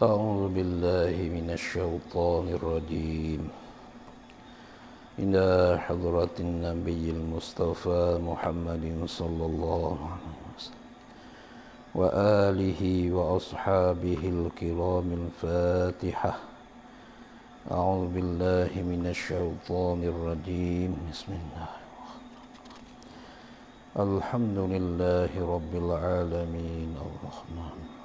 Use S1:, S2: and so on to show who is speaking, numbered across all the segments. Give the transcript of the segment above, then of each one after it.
S1: أعوذ بالله من الشيطان الرجيم إلى حضرة النبي المصطفى محمد صلى الله عليه وسلم وآله وأصحابه الكرام الفاتحة أعوذ بالله من الشيطان الرجيم بسم الله الحمد لله رب العالمين الرحمن الرحيم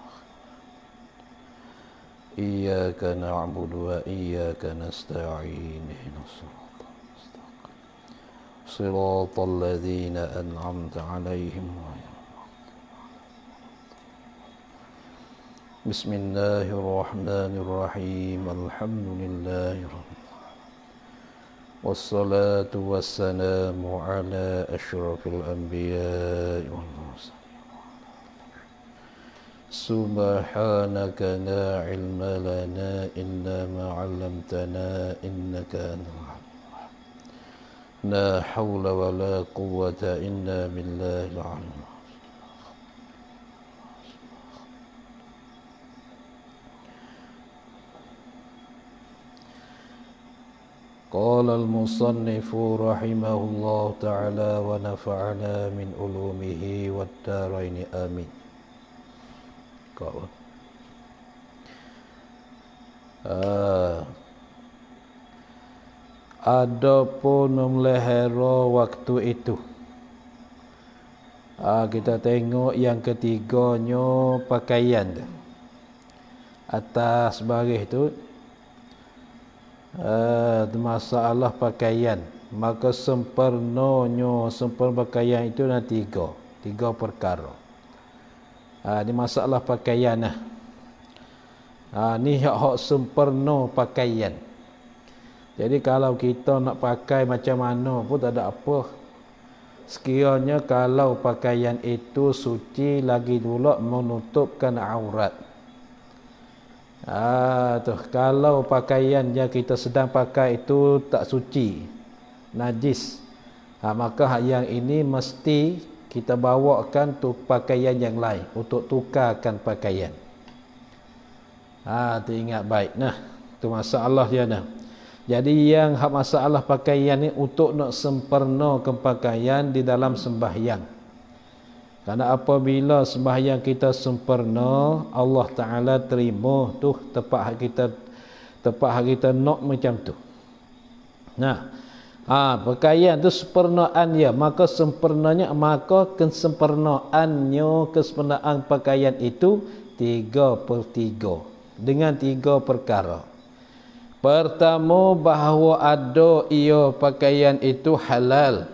S1: إياك نعبد وإياك نستعين اهدنا الصراط المستقيم صراط الذين أنعمت عليهم بسم الله الرحمن الرحيم الحمد لله رب والصلاة والسلام على أشرف الأنبياء والمرسلين سبحانك لا علم لنا إلا ما علمتنا إنك أنت لا حول ولا قوة إلا بالله العلي قال المصنف رحمه الله تعالى ونفعنا من علومه والدارين آمين Kau ah.
S2: ada pun melahirkan waktu itu. Uh, kita tengok yang ketiganya pakaian tu.
S1: Atas baris tu. Uh, masalah pakaian. Maka sempurnanya sempurna
S2: pakaian itu ada tiga. Tiga perkara ha, ni masalah pakaian lah ha, ni hak-hak sempurna pakaian jadi kalau kita nak pakai macam mana pun tak ada apa sekiranya kalau pakaian itu suci lagi dulu menutupkan aurat Ah tu kalau pakaian yang kita sedang pakai itu tak suci najis ha, maka yang ini mesti kita bawakan tu pakaian yang lain untuk tukarkan pakaian. Ha, tu ingat baik nah. Tu masalah dia nah. Jadi yang hak masalah pakaian ni untuk nak sempurna ke pakaian di dalam sembahyang. Karena apabila sembahyang kita sempurna, Allah Taala terima tu tempat hak kita tempat hak kita nak macam tu. Nah, Ha, pakaian tu sempurnaan dia maka sempurnanya maka kesempurnaannya kesempurnaan pakaian itu tiga per tiga dengan tiga perkara pertama bahawa ada ia pakaian itu halal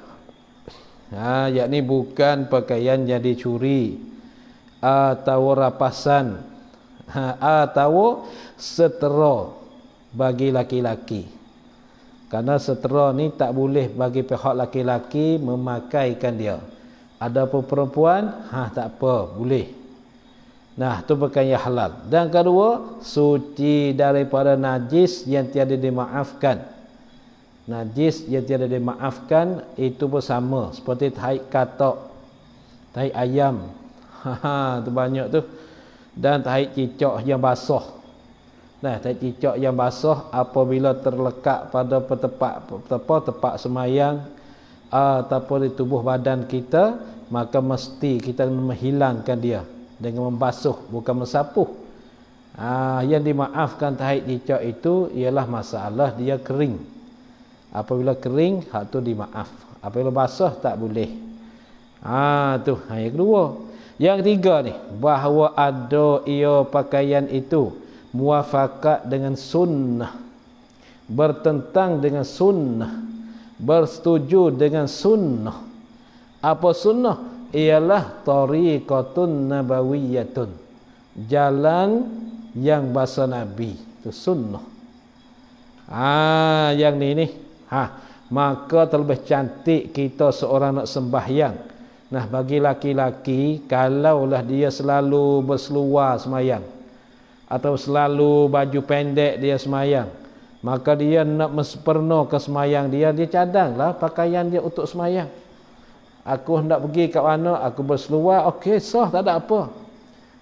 S2: ha, yakni bukan pakaian yang dicuri atau rapasan ha, atau setera bagi laki-laki Karena setera ni tak boleh bagi pihak laki-laki memakaikan dia. Ada pun perempuan, ha tak apa, boleh. Nah, tu bukan yang halal. Dan kedua, suci daripada najis yang tiada dimaafkan. Najis yang tiada dimaafkan itu pun sama seperti tai katok, tai ayam. Ha, ha, tu banyak tu. Dan tai cicak yang basah. Nah, cicak yang basah apabila terlekat pada tempat tempat tempat semayang ah, ataupun di tubuh badan kita, maka mesti kita menghilangkan dia dengan membasuh bukan mensapu. Ah, yang dimaafkan tahid cicak itu ialah masalah dia kering. Apabila kering, hak tu dimaaf. Apabila basah tak boleh. Ah, tu yang kedua. Yang ketiga ni bahawa ada ia pakaian itu muafakat dengan sunnah bertentang dengan sunnah bersetuju dengan sunnah apa sunnah ialah tariqatun nabawiyatun jalan yang bahasa nabi itu sunnah ah yang ni ni ha maka terlebih cantik kita seorang nak sembahyang nah bagi laki-laki kalaulah dia selalu berseluar semayang atau selalu baju pendek dia semayang maka dia nak mesperno ke semayang dia dia cadanglah pakaian dia untuk semayang aku hendak pergi ke mana aku berseluar okey sah tak ada apa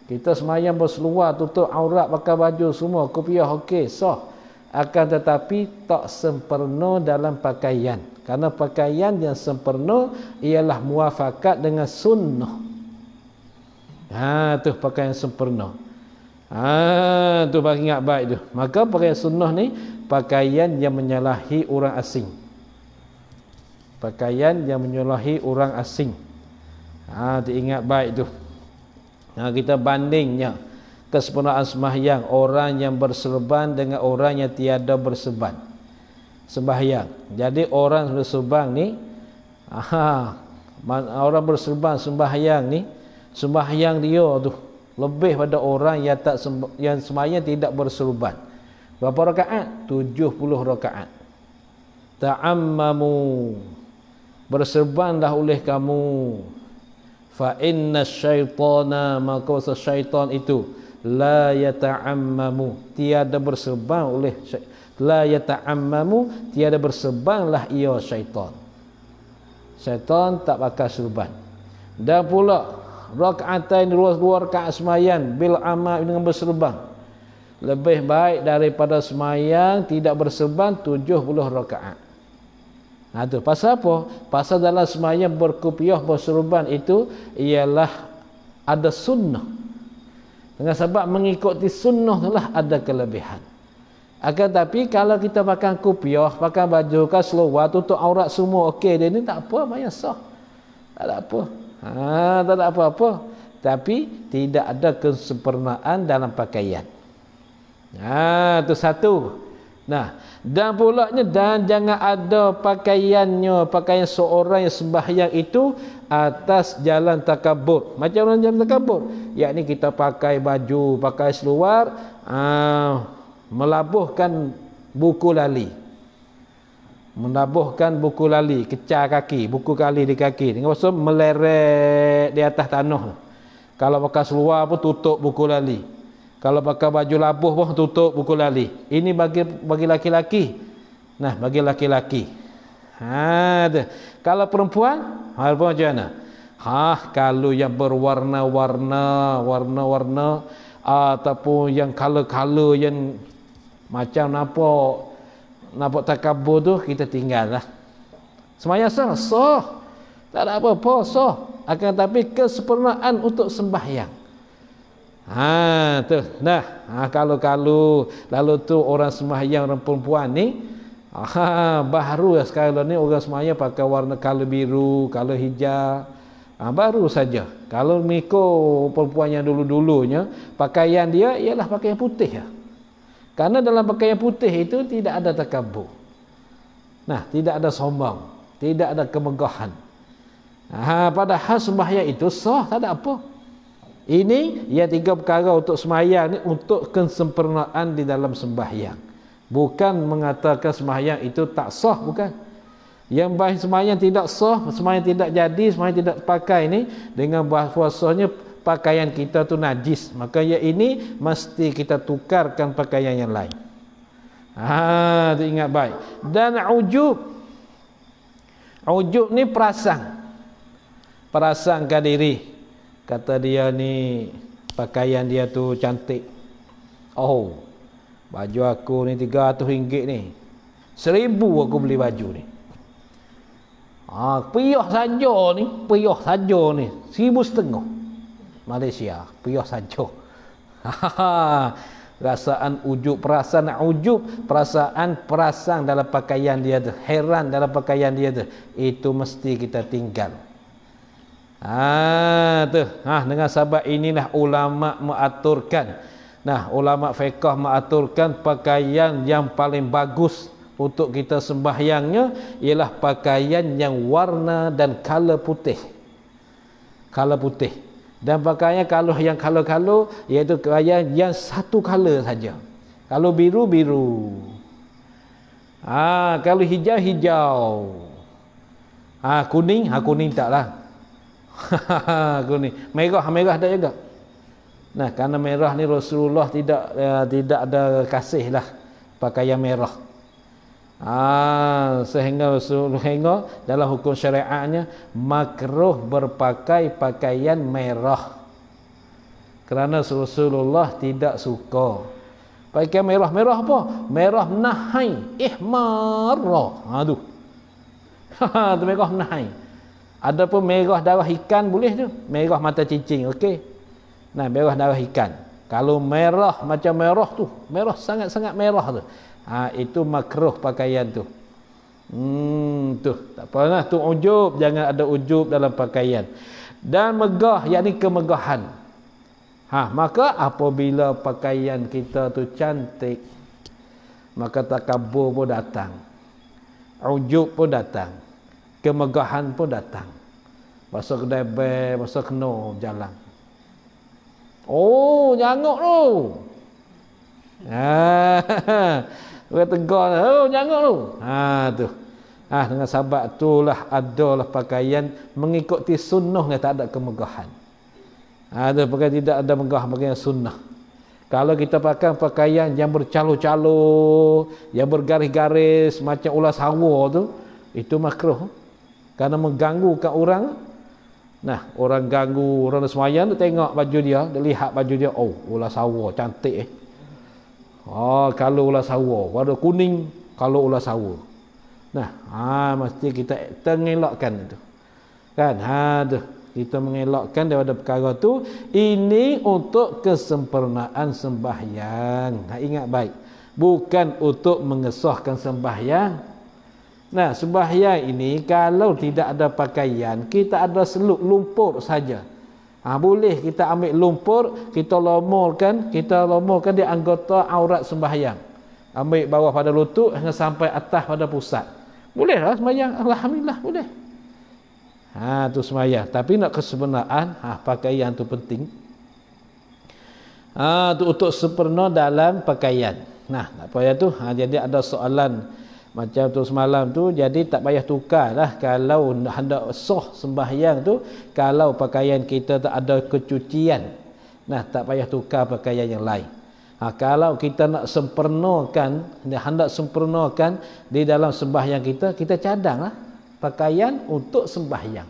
S2: kita semayang berseluar tutup aurat pakai baju semua kopiah okey sah akan tetapi tak sempurna dalam pakaian kerana pakaian yang sempurna ialah muafakat dengan sunnah ha tu pakaian sempurna Ha, tu bagi ingat baik tu. Maka pakaian sunnah ni pakaian yang menyalahi orang asing. Pakaian yang menyalahi orang asing. Ha, tu ingat baik tu. Ha, kita bandingnya kesempurnaan sembahyang orang yang berserban dengan orang yang tiada berserban. Sembahyang. Jadi orang berserban ni ha, orang berserban sembahyang ni sembahyang dia tu lebih pada orang yang tak yang semayan tidak berseruban berapa rakaat 70 rakaat ta'ammamu berserbanlah oleh kamu fa inna syaitana maka syaitan itu la yata'ammamu tiada berserban oleh la yata'ammamu tiada berserbanlah ia syaitan syaitan tak pakai serban dan pula rakaatain luar luar ka semayan bil amal dengan berserbang lebih baik daripada semayang tidak berserbang 70 rakaat nah tu pasal apa pasal dalam semayang berkupiah berserban itu ialah ada sunnah dengan sebab mengikuti sunnah itulah ada kelebihan akan tapi kalau kita pakai kupiah pakai baju kan tutup aurat semua okey dia ni tak apa banyak sah tak apa ha, tak ada apa-apa tapi tidak ada kesempurnaan dalam pakaian ha, itu satu Nah dan pulaknya dan jangan ada pakaiannya pakaian seorang yang sembahyang itu atas jalan takabur macam orang jalan takabur yakni kita pakai baju pakai seluar uh, melabuhkan buku lali menabuhkan buku lali kecah kaki buku kali di kaki dengan maksud meleret di atas tanah kalau pakai seluar pun tutup buku lali kalau pakai baju labuh pun tutup buku lali ini bagi bagi laki-laki nah bagi laki-laki ha tu. kalau perempuan hal pun macam mana ha kalau yang berwarna-warna warna-warna ataupun yang color-color yang macam apa? nampak takabur tu kita tinggal lah semayang sah sah tak ada apa-apa sah akan tapi kesempurnaan untuk sembahyang Ha tu nah ha, kalau kalau lalu tu orang sembahyang orang perempuan ni ha baru ya sekarang ni orang sembahyang pakai warna kalau biru kalau hijau ha, baru saja kalau miko perempuan yang dulu-dulunya pakaian dia ialah pakaian putih ya. Karena dalam pakaian putih itu tidak ada takabur. Nah, tidak ada sombong, tidak ada kemegahan. Ha, padahal sembahyang itu sah, tak ada apa. Ini yang tiga perkara untuk sembahyang ni untuk kesempurnaan di dalam sembahyang. Bukan mengatakan sembahyang itu tak sah, bukan. Yang bahas sembahyang tidak sah, sembahyang tidak jadi, sembahyang tidak pakai ini dengan bahas puasanya pakaian kita tu najis maka yang ini mesti kita tukarkan pakaian yang lain ha tu ingat baik dan ujub ujub ni perasang perasangkan diri kata dia ni pakaian dia tu cantik oh baju aku ni 300 ringgit ni 1000 aku beli baju ni ah ha, piyah saja ni piyah saja ni 1000 setengah Malaysia Puyuh sancuh Rasaan ujuk Perasaan ujuk Perasaan perasang dalam pakaian dia tu Heran dalam pakaian dia tu Itu mesti kita tinggal Ah tu ah Dengan sahabat inilah ulama' mengaturkan Nah ulama' fiqah mengaturkan Pakaian yang paling bagus Untuk kita sembahyangnya Ialah pakaian yang warna dan kala putih Kala putih dan pakaiannya kalau yang kalau-kalau iaitu pakaian yang satu color saja kalau biru biru ah ha, kalau hijau hijau ah ha, kuning ah ha, kuning taklah kuning merah merah ada juga nah kerana merah ni Rasulullah tidak uh, tidak ada kasih lah pakaian merah Ah, sehingga sehingga dalam hukum syariatnya makruh berpakai pakaian merah kerana Rasulullah tidak suka pakaian merah merah apa merah nahai ihmara aduh ha, tu merah nahai ada pun merah darah ikan boleh tu merah mata cincin okey nah merah darah ikan kalau merah macam merah tu merah sangat-sangat merah tu ha, itu makruh pakaian tu hmm tu tak apalah tu ujub jangan ada ujub dalam pakaian dan megah yakni kemegahan ha maka apabila pakaian kita tu cantik maka takabur pun datang ujub pun datang kemegahan pun datang masa kedai bay, masa kena jalan oh nyangok tu ha, Orang tegur, oh jangan tu. Ha tu. Ha dengan sahabat tu lah adalah pakaian mengikuti sunnah yang tak ada kemegahan. Ha tu pakaian tidak ada megah yang sunnah. Kalau kita pakai pakaian yang bercalo-calo, yang bergaris-garis macam ulas hawa tu, itu makruh. Karena mengganggu ke orang. Nah, orang ganggu orang semayan tu tengok baju dia, dia lihat baju dia, oh, ulas hawa cantik eh. Oh, kalau ular sawa, warna kuning kalau ular sawa. Nah, ha mesti kita tengelakkan itu. Kan? Ha tu. Kita mengelakkan daripada perkara tu ini untuk kesempurnaan sembahyang. Ha, ingat baik. Bukan untuk mengesahkan sembahyang. Nah, sembahyang ini kalau tidak ada pakaian, kita ada seluk lumpur saja. Ha, boleh kita ambil lumpur, kita lomolkan, kita lomolkan di anggota aurat sembahyang. Ambil bawah pada lutut hingga sampai atas pada pusat. Boleh lah sembahyang. Alhamdulillah boleh. Ha, tu sembahyang. Tapi nak kesebenaran, ha, pakaian tu penting. Ha, tu untuk sempurna dalam pakaian. Nah, apa yang tu? Ha, jadi ada Soalan. Macam tu semalam tu jadi tak payah tukar lah kalau hendak soh sembahyang tu kalau pakaian kita tak ada kecucian. Nah tak payah tukar pakaian yang lain. Ha, kalau kita nak sempurnakan, hendak sempurnakan di dalam sembahyang kita, kita cadang lah pakaian untuk sembahyang.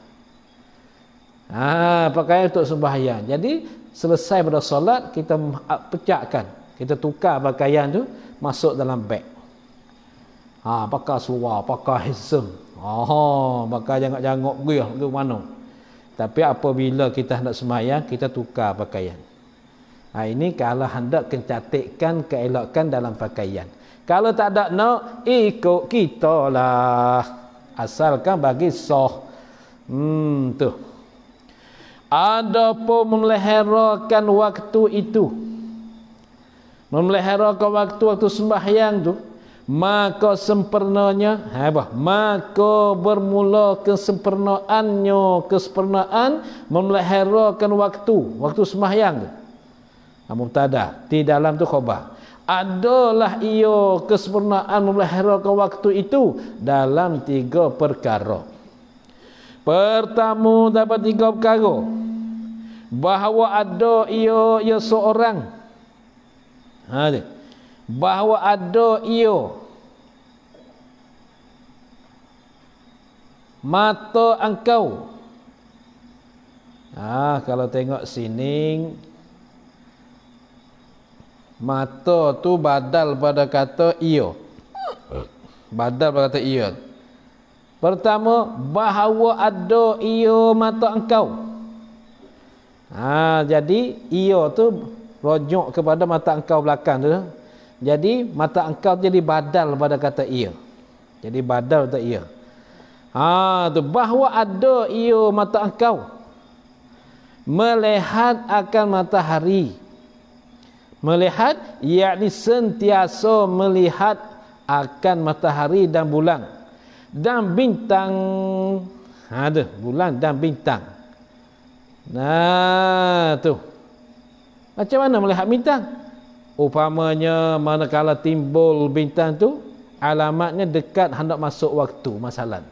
S2: Ha, pakaian untuk sembahyang. Jadi selesai pada solat kita pecahkan. Kita tukar pakaian tu masuk dalam bag ha, pakai seluar, pakai handsome. Oh, maka jangan-jangan gue ke mana. Tapi apabila kita hendak semayang, kita tukar pakaian. Ha, ini kalau hendak kencatikan, keelokkan dalam pakaian. Kalau tak ada nak, ikut kita lah. Asalkan bagi soh. Hmm, tu. Ada pun memeleherakan waktu itu. Memeleherakan waktu-waktu sembahyang tu maka sempurnanya ha, apa maka bermula kesempurnaannya kesempurnaan memelahirkan waktu waktu semahyang. tu ha, mubtada di dalam tu khabar adalah ia kesempurnaan memelahirkan waktu itu dalam tiga perkara pertama dapat tiga perkara bahawa ada ia ia seorang ha dia bahawa ada ia mata engkau ah kalau tengok sini mata tu badal pada kata ia badal pada kata ia pertama bahawa ada ia mata engkau ah jadi ia tu rujuk kepada mata engkau belakang tu jadi mata engkau jadi badal pada kata ia. Jadi badal tak ia. Ha tu bahawa ada ia mata engkau melihat akan matahari. Melihat yakni sentiasa melihat akan matahari dan bulan dan bintang. Ha tu bulan dan bintang. Nah tu. Macam mana melihat bintang? Upamanya manakala timbul bintang tu Alamatnya dekat hendak masuk waktu masalah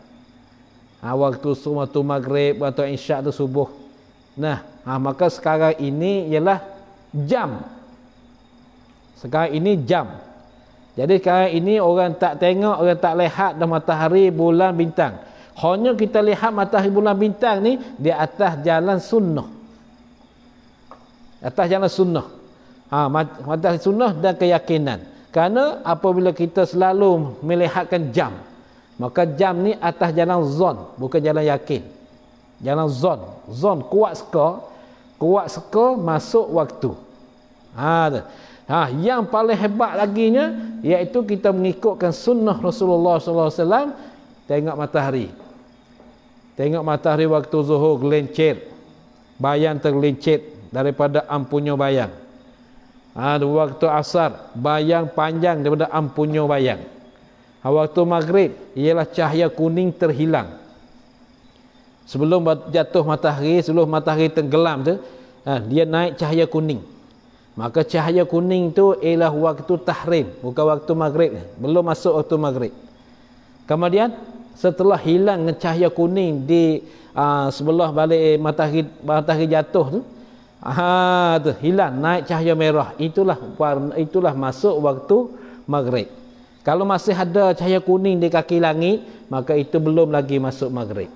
S2: ha, Waktu sumat tu maghrib atau insya' tu subuh Nah, ha, maka sekarang ini ialah jam Sekarang ini jam Jadi sekarang ini orang tak tengok, orang tak lihat dah matahari, bulan, bintang Hanya kita lihat matahari, bulan, bintang ni Di atas jalan sunnah Atas jalan sunnah ha, mata sunnah dan keyakinan kerana apabila kita selalu melihatkan jam maka jam ni atas jalan zon bukan jalan yakin jalan zon zon kuat seka kuat seka masuk waktu ha tu. ha yang paling hebat lagi nya, iaitu kita mengikutkan sunnah Rasulullah sallallahu tengok matahari tengok matahari waktu zuhur gelincir bayang tergelincir daripada ampunya bayang ha, waktu asar bayang panjang daripada ampunyo bayang ha, waktu maghrib ialah cahaya kuning terhilang sebelum jatuh matahari sebelum matahari tenggelam tu ha, dia naik cahaya kuning maka cahaya kuning tu ialah waktu tahrim bukan waktu maghrib belum masuk waktu maghrib kemudian setelah hilang cahaya kuning di uh, sebelah balik matahari matahari jatuh tu Ah, tu hilang naik cahaya merah itulah warna itulah masuk waktu maghrib. Kalau masih ada cahaya kuning di kaki langit maka itu belum lagi masuk maghrib.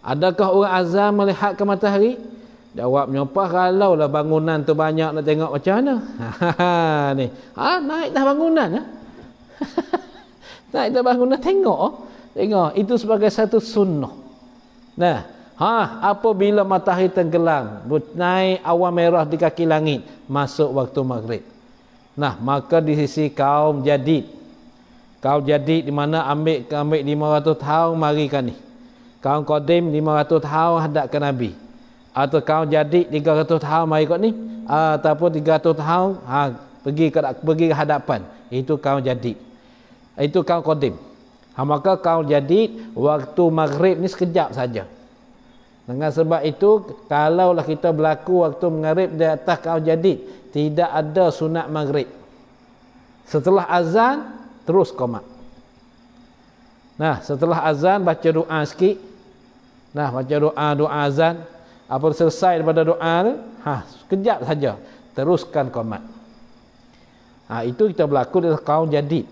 S2: Adakah orang azam melihat ke matahari? Jawab apa kalau lah bangunan tu banyak nak tengok macam mana? Ha ni. Ha naik dah bangunan ya? Naik dah bangunan tengok. Oh. Tengok itu sebagai satu sunnah. Nah, Ha, apabila matahari tenggelam, naik awan merah di kaki langit, masuk waktu maghrib. Nah, maka di sisi kaum jadi. Kaum jadi di mana ambil ambil 500 tahun mari kan ni. Kaum kodim lima 500 tahun hadap ke Nabi. Atau kaum jadi tiga 300 tahun mari kot ni. Ataupun 300 tahun ha, pergi ke pergi hadapan. Itu kaum jadi. Itu kaum kodim. Ha, maka kaum jadi waktu maghrib ni sekejap saja. Dengan sebab itu, kalaulah kita berlaku waktu mengarib di atas kaum jadid, tidak ada sunat maghrib. Setelah azan, terus komat. Nah, setelah azan, baca doa sikit. Nah, baca doa, doa azan. Apa selesai daripada doa, ha, sekejap saja. Teruskan komat. Ha, itu kita berlaku di atas kaum jadid.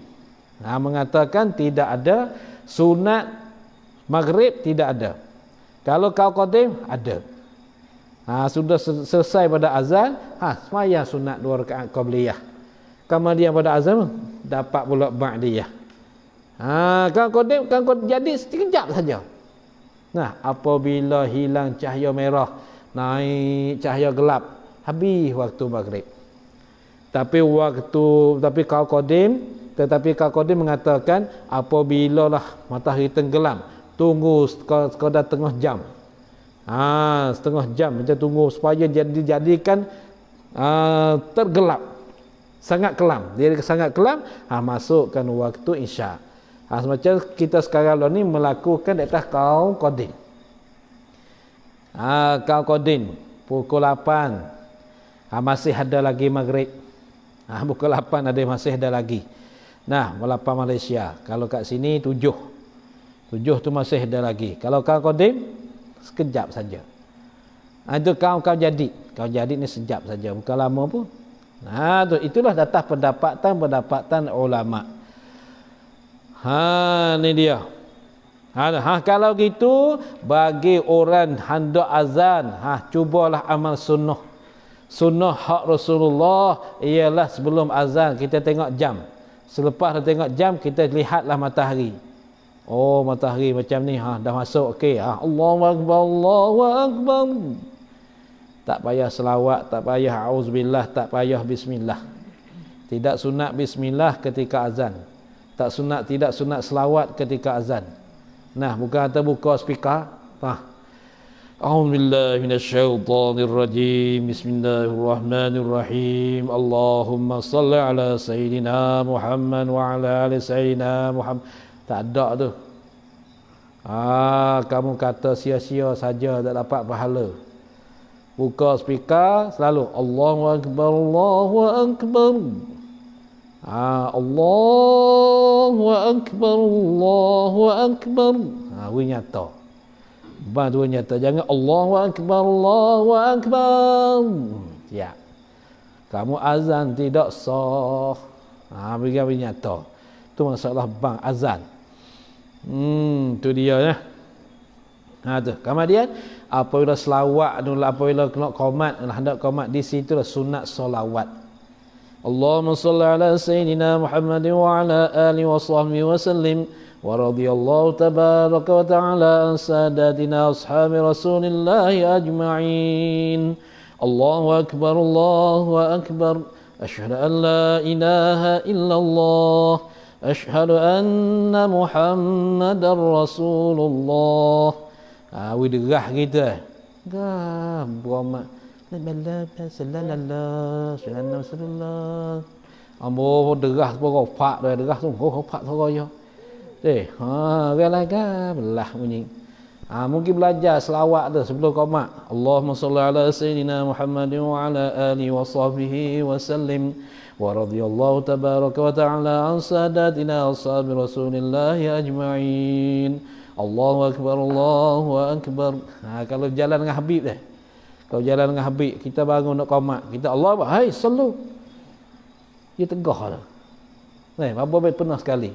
S2: Nah, ha, mengatakan tidak ada sunat maghrib, Tidak ada. Kalau kau qadim ada. Ha, sudah selesai pada azan, ha semayang sunat dua rakaat qabliyah. Kemudian pada azan dapat pula ba'diyah. Ha kau qadim kau qadim jadi sekejap saja. Nah, apabila hilang cahaya merah, naik cahaya gelap, habis waktu maghrib. Tapi waktu tapi kau qadim tetapi kau qadim mengatakan apabila lah matahari tenggelam, tunggu sekadar tengah jam Ah ha, setengah jam macam tunggu supaya jadi jadikan uh, ha, tergelap sangat kelam dia sangat kelam ha, masukkan waktu insya ha, macam kita sekarang ni melakukan di atas kau kodin ha, kau kodin pukul 8 ha, masih ada lagi maghrib ha, pukul 8 ada masih ada lagi nah 8 Malaysia kalau kat sini 7 Tujuh tu masih ada lagi. Kalau kau kodim, sekejap saja. Ha, itu kau kau jadi. Kau jadi ni sekejap saja. Bukan lama pun. Nah, ha, tu itulah data pendapatan-pendapatan ulama. Ha, ni dia. Ha, ha, kalau gitu bagi orang hendak azan, ha cubalah amal sunnah. Sunnah hak Rasulullah ialah sebelum azan kita tengok jam. Selepas kita tengok jam kita lihatlah matahari. Oh matahari macam ni ha dah masuk okey ha
S1: Allahu akbar Allahu
S2: akbar. Tak payah selawat, tak payah auzubillah, tak payah bismillah. Tidak sunat bismillah ketika azan. Tak sunat tidak sunat selawat ketika azan. Nah, bukan kata buka speaker, tah.
S1: أعوذ بالله من الشيطان الرجيم بسم الله الرحمن الرحيم اللهم صل على سيدنا محمد وعلى
S2: tak ada tu. Ah, kamu kata sia-sia saja tak dapat pahala. Buka speaker selalu Allahu akbar Allahu akbar. Ah, Allahu akbar Allahu akbar. Ah, bunyi nyata. Bah dua nyata jangan Allahu akbar Allahu akbar. Ya. Kamu azan tidak sah. Ah, bunyi nyata. Itu masalah bang azan. Hmm, tu dia ya. Ha tu. Kemudian apabila selawat tu apabila kena komat, hendak komat di situ lah sunat solawat.
S1: Allahumma salli ala sayyidina Muhammad wa ala ali wa sahbihi wa sallim wa radiyallahu tabaraka wa ta'ala an sadatina ashabi rasulillah
S2: ajma'in. Allahu akbar, Allahu akbar. Ashhadu an la ilaha illallah. أشهد أن محمد رسول الله ودغح كده قام بوما لما لا سلا لا لا سلا لا سلا لا أمو دغح بوغو فاق دغح سنغو فاق تغو يو ده ها غلا قام الله منين Ha, mungkin belajar selawat tu sebelum
S1: komat. Allahumma salli ala sayyidina Muhammadin wa ala ali wa sahbihi wa sallim. Wa radiyallahu tabaraka wa ta'ala an sadatina ashabi rasulillahi
S2: ajma'in. Allahu akbar, Allahu akbar. Ha, kalau jalan dengan Habib dah. Kalau jalan dengan Habib, kita bangun nak komat. Kita Allah, hai selalu. Dia tegah lah. Eh, Abu Abid pernah sekali.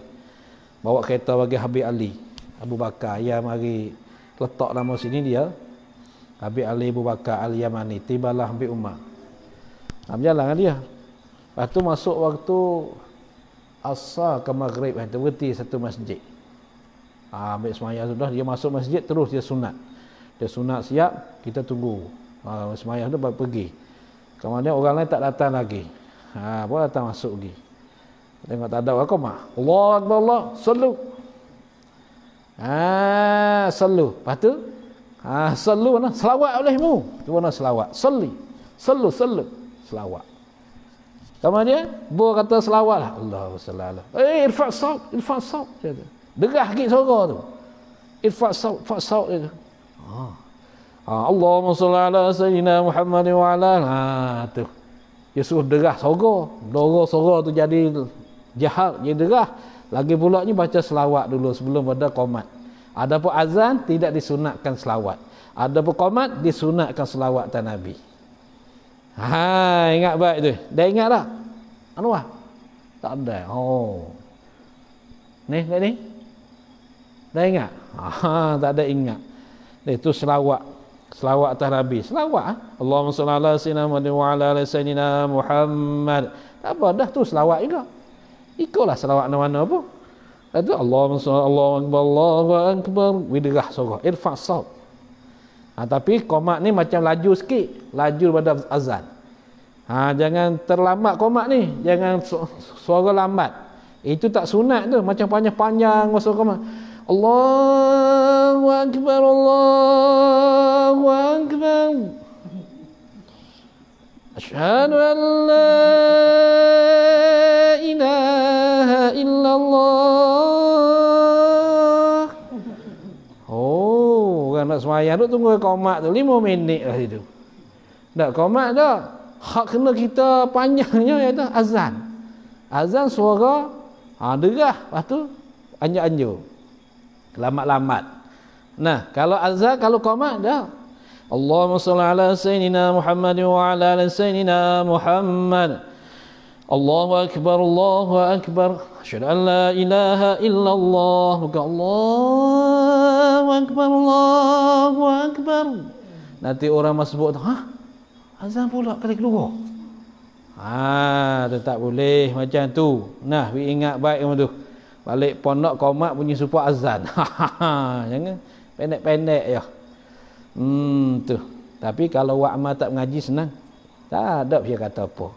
S2: Bawa kereta bagi Habib Ali. Abu Bakar, ya mari letak nama sini dia Abi Ali Abu Bakar Al Yamani tibalah Abi Umar. Nak berjalan kan dia. Lepas tu masuk waktu asar ke maghrib kan eh, berhenti satu masjid. Ha, ambil semayah sudah dia masuk masjid terus dia sunat. Dia sunat siap kita tunggu. Ha, ah, semayah tu baru pergi. Kemudian orang lain tak datang lagi. Ha, baru datang masuk lagi. Tengok tak ada orang kau mah. Allah Akbar Allah. Salam. Ah, sallu. Lepas tu, ah, sallu mana? Selawat olehmu. Tu mana selawat? seli, selu, selu, Selawat. Kemudian, bo kata selawat lah.
S1: Allahu sallallahu.
S2: Eh, hey, irfa' saut, irfa' Degah sikit suara tu. Irfa' saut, irfa' saut dia. Ah. Ah, Allahumma salli ala sayyidina Muhammad wa ala. Ah, tu. Dia suruh derah suara. Dora suara tu jadi jahat, jadi degah. Lagi pula ni baca selawat dulu sebelum pada komat. Adapun azan tidak disunatkan selawat. Adapun komat disunatkan selawatan Nabi. Ha, ingat baik tu. Dah ingat tak? Anu ah. Tak ada. Oh. Ni, ni ni. Dah ingat? Ha, tak ada ingat. Itu selawat selawat atas Nabi. Selawat ah. Allahumma salli ala sayyidina Muhammad wa ala Tak apa dah tu selawat juga. Ikutlah selawat mana-mana apa. Lepas tu Allah Allah Akbar Allah Akbar Widerah sorok Irfak sob ha, Tapi komat ni macam laju sikit Laju pada azan ha, Jangan terlambat komat ni Jangan suara lambat Itu tak sunat tu Macam panjang-panjang
S1: Suara komat Allahu Akbar Allahu Akbar أشهد أن لا إله إلا الله
S2: Oh, orang nak semayang tu tunggu komat tu. Lima minit lah itu. Tak komat dah. Hak kena kita panjangnya iaitu ya azan. Azan suara ha, derah. Lepas tu anjur-anjur. Lamat-lamat. Nah, kalau azan, kalau komat dah. Allahumma salli ala صل على wa ala وعلى ال سيدنا محمد akbar. اكبر الله اكبر اشهد ان لا اله Allah wa الله اكبر الله akbar. nanti orang masuk sebut ha azan pula kali keluar ha tu tak boleh macam tu nah we ingat baik macam tu balik pondok komat bunyi support azan ha, ha, ha. jangan pendek-pendek ya -pendek, Hmm tu. Tapi kalau wak mak tak mengaji senang. Tak ada dia kata apa.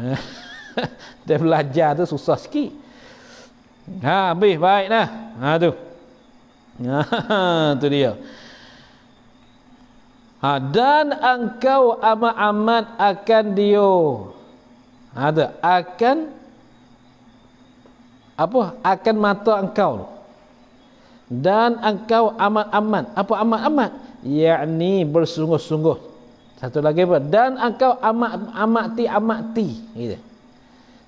S2: dia belajar tu susah sikit. Ha habis baik dah. Ha tu. Ha tu dia. Ha dan engkau amat-amat akan dio. Ha tu akan apa akan mata engkau tu dan engkau amat aman Apa aman-aman? Yakni bersungguh-sungguh. Satu lagi apa? Dan engkau amat amati amati gitu.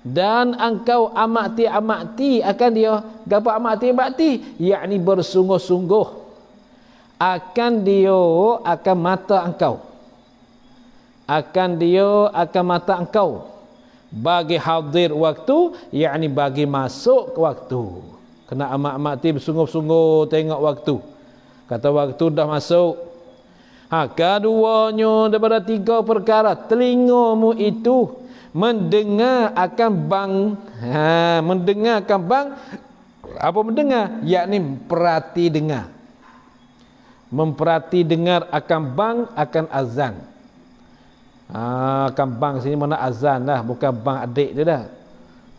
S2: Dan engkau amati amati akan dia gapo amati amati yakni bersungguh-sungguh akan dia akan mata engkau. Akan dia akan mata engkau bagi hadir waktu yakni bagi masuk ke waktu kena amat-amat tim sungguh-sungguh tengok waktu kata waktu dah masuk ha keduanya daripada tiga perkara telingamu itu mendengar akan bang ha mendengar akan bang apa mendengar yakni perhati dengar memperhati dengar akan bang akan azan ha, akan bang sini mana azan lah bukan bang adik dia dah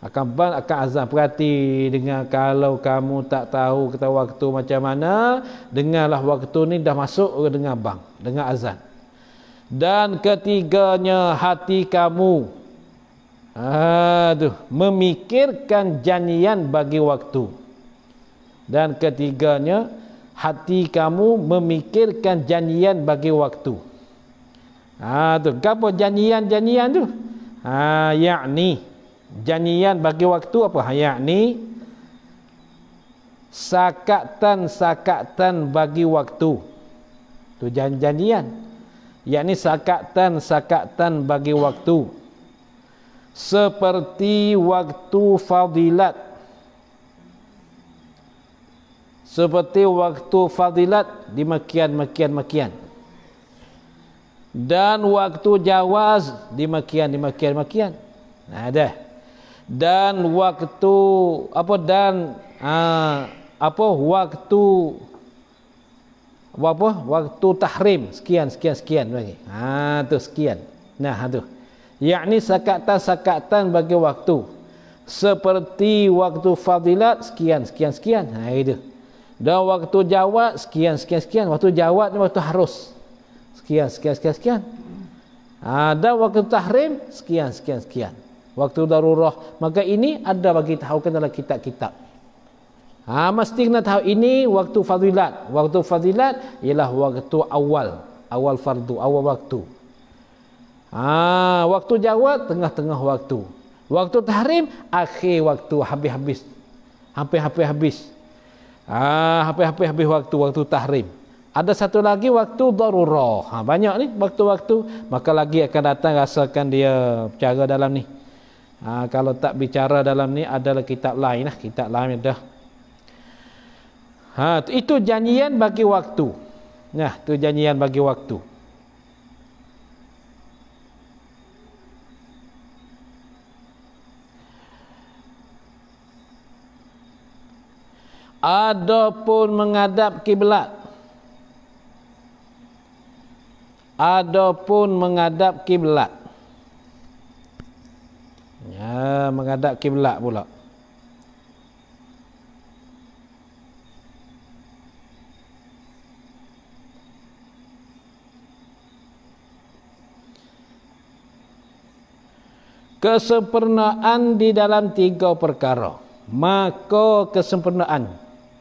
S2: akan ban akan azan perhati dengan kalau kamu tak tahu kata waktu macam mana dengarlah waktu ni dah masuk dengan bang dengan azan dan ketiganya hati kamu aduh memikirkan janjian bagi waktu dan ketiganya hati kamu memikirkan janjian bagi waktu aduh tu apa janjian-janjian tu ah yakni Janjian bagi waktu apa ha, ni sakatan sakatan bagi waktu tu janjian yakni sakatan sakatan bagi waktu seperti waktu fadilat seperti waktu fadilat di makian makian makian dan waktu jawaz di makian di makian makian nah dah dan waktu apa dan ah, apa waktu apa waktu tahrim sekian sekian sekian lagi ha tu sekian nah tu yakni sakatan-sakatan bagi waktu seperti waktu fadilat sekian sekian sekian ha itu dan waktu jawab sekian sekian sekian waktu jawab ni waktu harus sekian sekian sekian sekian ada ah, waktu tahrim sekian sekian sekian waktu darurah maka ini ada bagi tahu kan dalam kitab-kitab ha mesti kena tahu ini waktu fadilat waktu fadilat ialah waktu awal awal fardu awal waktu ha waktu jawab tengah-tengah waktu waktu tahrim akhir waktu habis-habis hampir-hampir habis ah hampir-hampir habis waktu waktu tahrim ada satu lagi waktu darurah. Ha, banyak ni waktu-waktu. Maka lagi akan datang rasakan dia bicara dalam ni. Ha, kalau tak bicara dalam ni adalah kitab lain lah. Kitab lain ada. Ha, itu janjian bagi waktu. Nah, tu janjian bagi waktu. Adapun menghadap kiblat. Adapun menghadap kiblat. Ya, menghadap kiblat pula. Kesempurnaan di dalam tiga perkara. Maka kesempurnaan.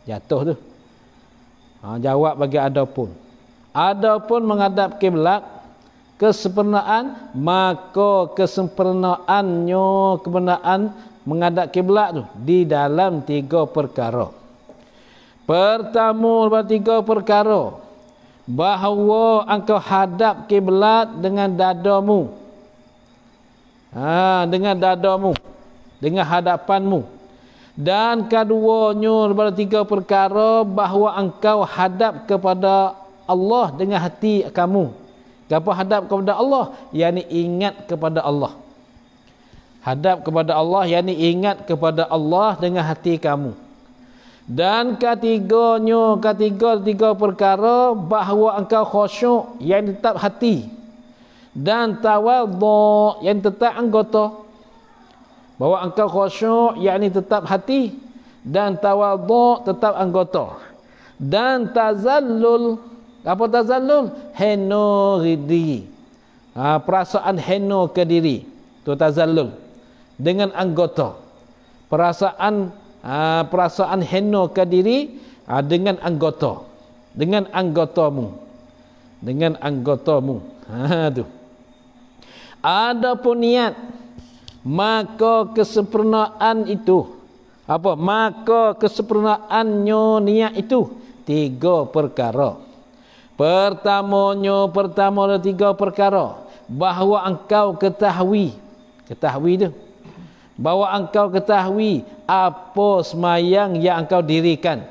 S2: Jatuh tu. Ha, jawab bagi adapun. Adapun menghadap kiblat kesempurnaan maka kesempurnaannya kebenaran menghadap kiblat tu di dalam tiga perkara pertama daripada tiga perkara bahawa engkau hadap kiblat dengan dadamu ha, dengan dadamu dengan hadapanmu dan kedua nyur daripada tiga perkara bahawa engkau hadap kepada Allah dengan hati kamu Siapa hadap kepada Allah? Yang ni ingat kepada Allah. Hadap kepada Allah, yang ni ingat kepada Allah dengan hati kamu. Dan ketiganya, ketiga-tiga perkara bahawa engkau khusyuk yang tetap hati. Dan tawaduk yang tetap anggota. Bahawa engkau khusyuk yang ini tetap hati. Dan tawaduk tetap anggota. Dan tazallul apa tazallum? Heno ridi. Ha, perasaan heno ke diri. Itu tazallum. Dengan anggota. Perasaan ha, perasaan heno ke diri ha, dengan anggota. Dengan anggotamu. Dengan anggotamu. Ha, tu. Ada pun niat. Maka kesempurnaan itu. Apa? Maka kesempurnaannya niat itu. Tiga perkara. Tiga perkara. Pertamonyo pertama ada tiga perkara bahawa engkau ketahui ketahui tu, bahawa engkau ketahui apa semayang yang engkau dirikan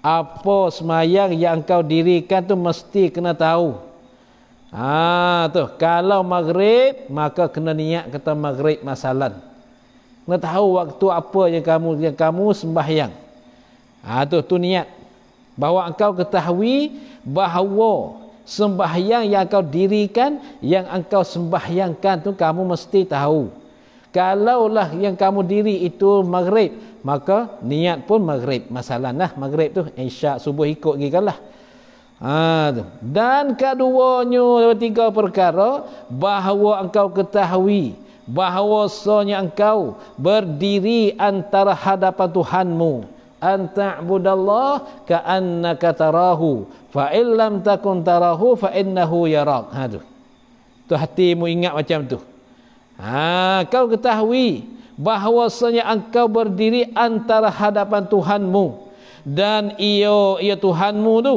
S2: apa semayang yang engkau dirikan tu mesti kena tahu ha tu kalau maghrib maka kena niat kata maghrib masalan kena tahu waktu apa yang kamu yang kamu sembahyang ha tu tu niat bahawa engkau ketahui bahawa sembahyang yang engkau dirikan yang engkau sembahyangkan tu kamu mesti tahu kalaulah yang kamu diri itu maghrib maka niat pun maghrib masalahlah maghrib tu isyak subuh ikut gigalah ha tu dan keduanya tiga perkara bahawa engkau ketahui bahawasanya engkau berdiri antara hadapan Tuhanmu an ta'budallah ka'annaka tarahu fa illam takun tarahu fa innahu yarak ha tu tu hatimu ingat macam tu ha kau ketahui bahwasanya engkau berdiri antara hadapan Tuhanmu dan ia ia Tuhanmu tu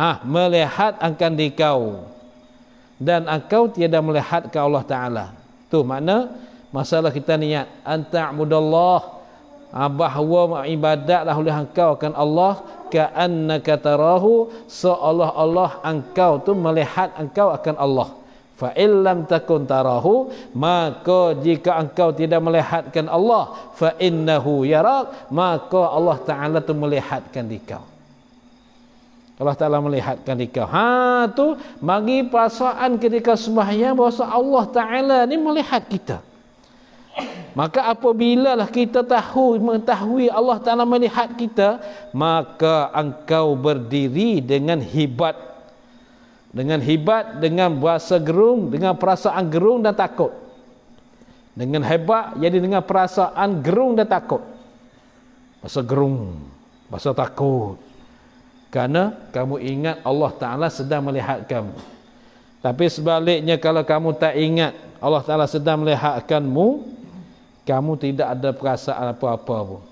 S2: ha melihat akan di dan engkau tiada melihat ke Allah taala tu makna masalah kita niat anta'budallah bahawa ibadatlah oleh engkau akan Allah ka'annaka tarahu seolah Allah engkau tu melihat engkau akan Allah fa illam takun tarahu maka jika engkau tidak melihatkan Allah fa innahu yarak maka Allah taala tu melihatkan dikau Allah Ta'ala melihatkan dia. Ha tu bagi perasaan ketika sembahyang bahawa Allah Ta'ala ni melihat kita. Maka apabila lah kita tahu mengetahui Allah Taala melihat kita, maka engkau berdiri dengan hibat dengan hibat dengan bahasa gerung dengan perasaan gerung dan takut. Dengan hebat jadi dengan perasaan gerung dan takut. Bahasa gerung, bahasa takut. Karena kamu ingat Allah Taala sedang melihat kamu. Tapi sebaliknya kalau kamu tak ingat Allah Taala sedang melihatkanmu, kamu tidak ada perasaan apa-apa pun.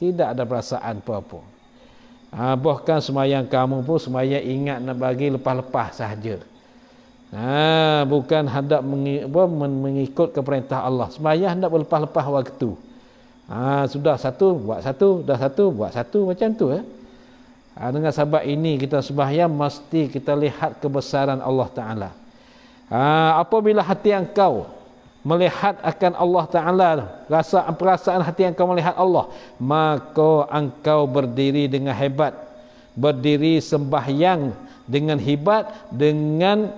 S2: Tidak ada perasaan apa-apa. Ha, bahkan semayang kamu pun semayang ingat nak bagi lepas-lepas sahaja. Ha, bukan hendak mengi, mengikut perintah Allah. Semayang hendak berlepas-lepas waktu. Ha, sudah satu, buat satu. Dah satu, buat satu. Macam tu. Eh? Ha, dengan sahabat ini kita sembahyang mesti kita lihat kebesaran Allah Ta'ala. Ha, apabila hati yang kau? melihat akan Allah Ta'ala rasa perasaan hati yang kau melihat Allah maka engkau berdiri dengan hebat berdiri sembahyang dengan hebat dengan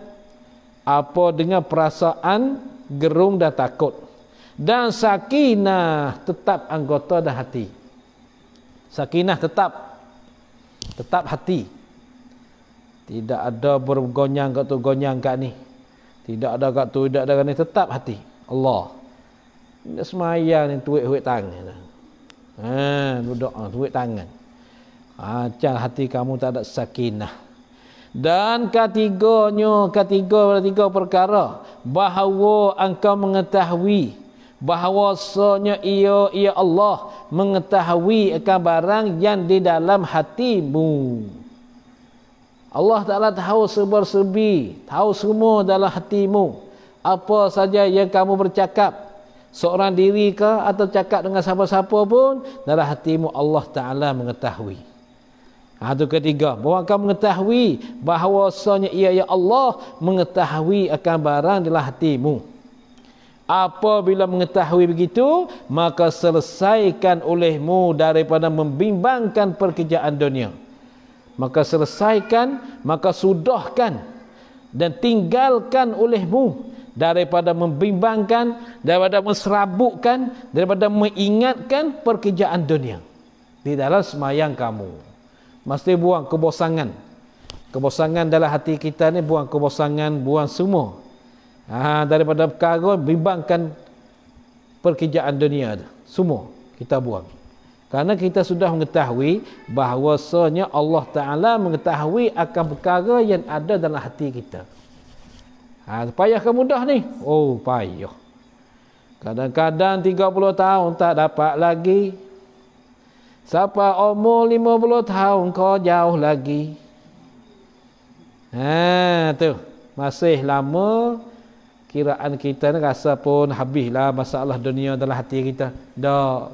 S2: apa dengan perasaan gerung dan takut dan sakinah tetap anggota dan hati sakinah tetap tetap hati tidak ada bergonyang kat tu gonyang kat ni tidak ada kat tu tidak ada kat ni tetap hati Allah. Nak semayang ni tuik-tuik tangan. Lah. Ha, duduk ha, tuik tangan. Ha, hati kamu tak ada sakinah. Dan ketiganya, ketiga tiga perkara bahawa engkau mengetahui bahawasanya ia ia Allah mengetahui akan barang yang di dalam hatimu. Allah Ta'ala tahu seber sebi, tahu semua dalam hatimu apa saja yang kamu bercakap seorang diri ke atau cakap dengan siapa-siapa pun dalam hatimu Allah Ta'ala mengetahui itu ha, ketiga bahawa kamu mengetahui bahawasanya ia ya Allah mengetahui akan barang dalam hatimu apabila mengetahui begitu maka selesaikan olehmu daripada membimbangkan pekerjaan dunia maka selesaikan maka sudahkan dan tinggalkan olehmu daripada membimbangkan, daripada menserabukkan, daripada mengingatkan pekerjaan dunia. Di dalam semayang kamu. Mesti buang kebosangan. Kebosangan dalam hati kita ni buang kebosangan, buang semua. Ha, daripada perkara, bimbangkan pekerjaan dunia. Semua kita buang. Karena kita sudah mengetahui bahawasanya Allah Ta'ala mengetahui akan perkara yang ada dalam hati kita. Ha, payah ke mudah ni? Oh, payah. Kadang-kadang 30 tahun tak dapat lagi. Siapa umur 50 tahun kau jauh lagi. Ha, tu. Masih lama kiraan kita ni rasa pun habislah masalah dunia dalam hati kita. Dah.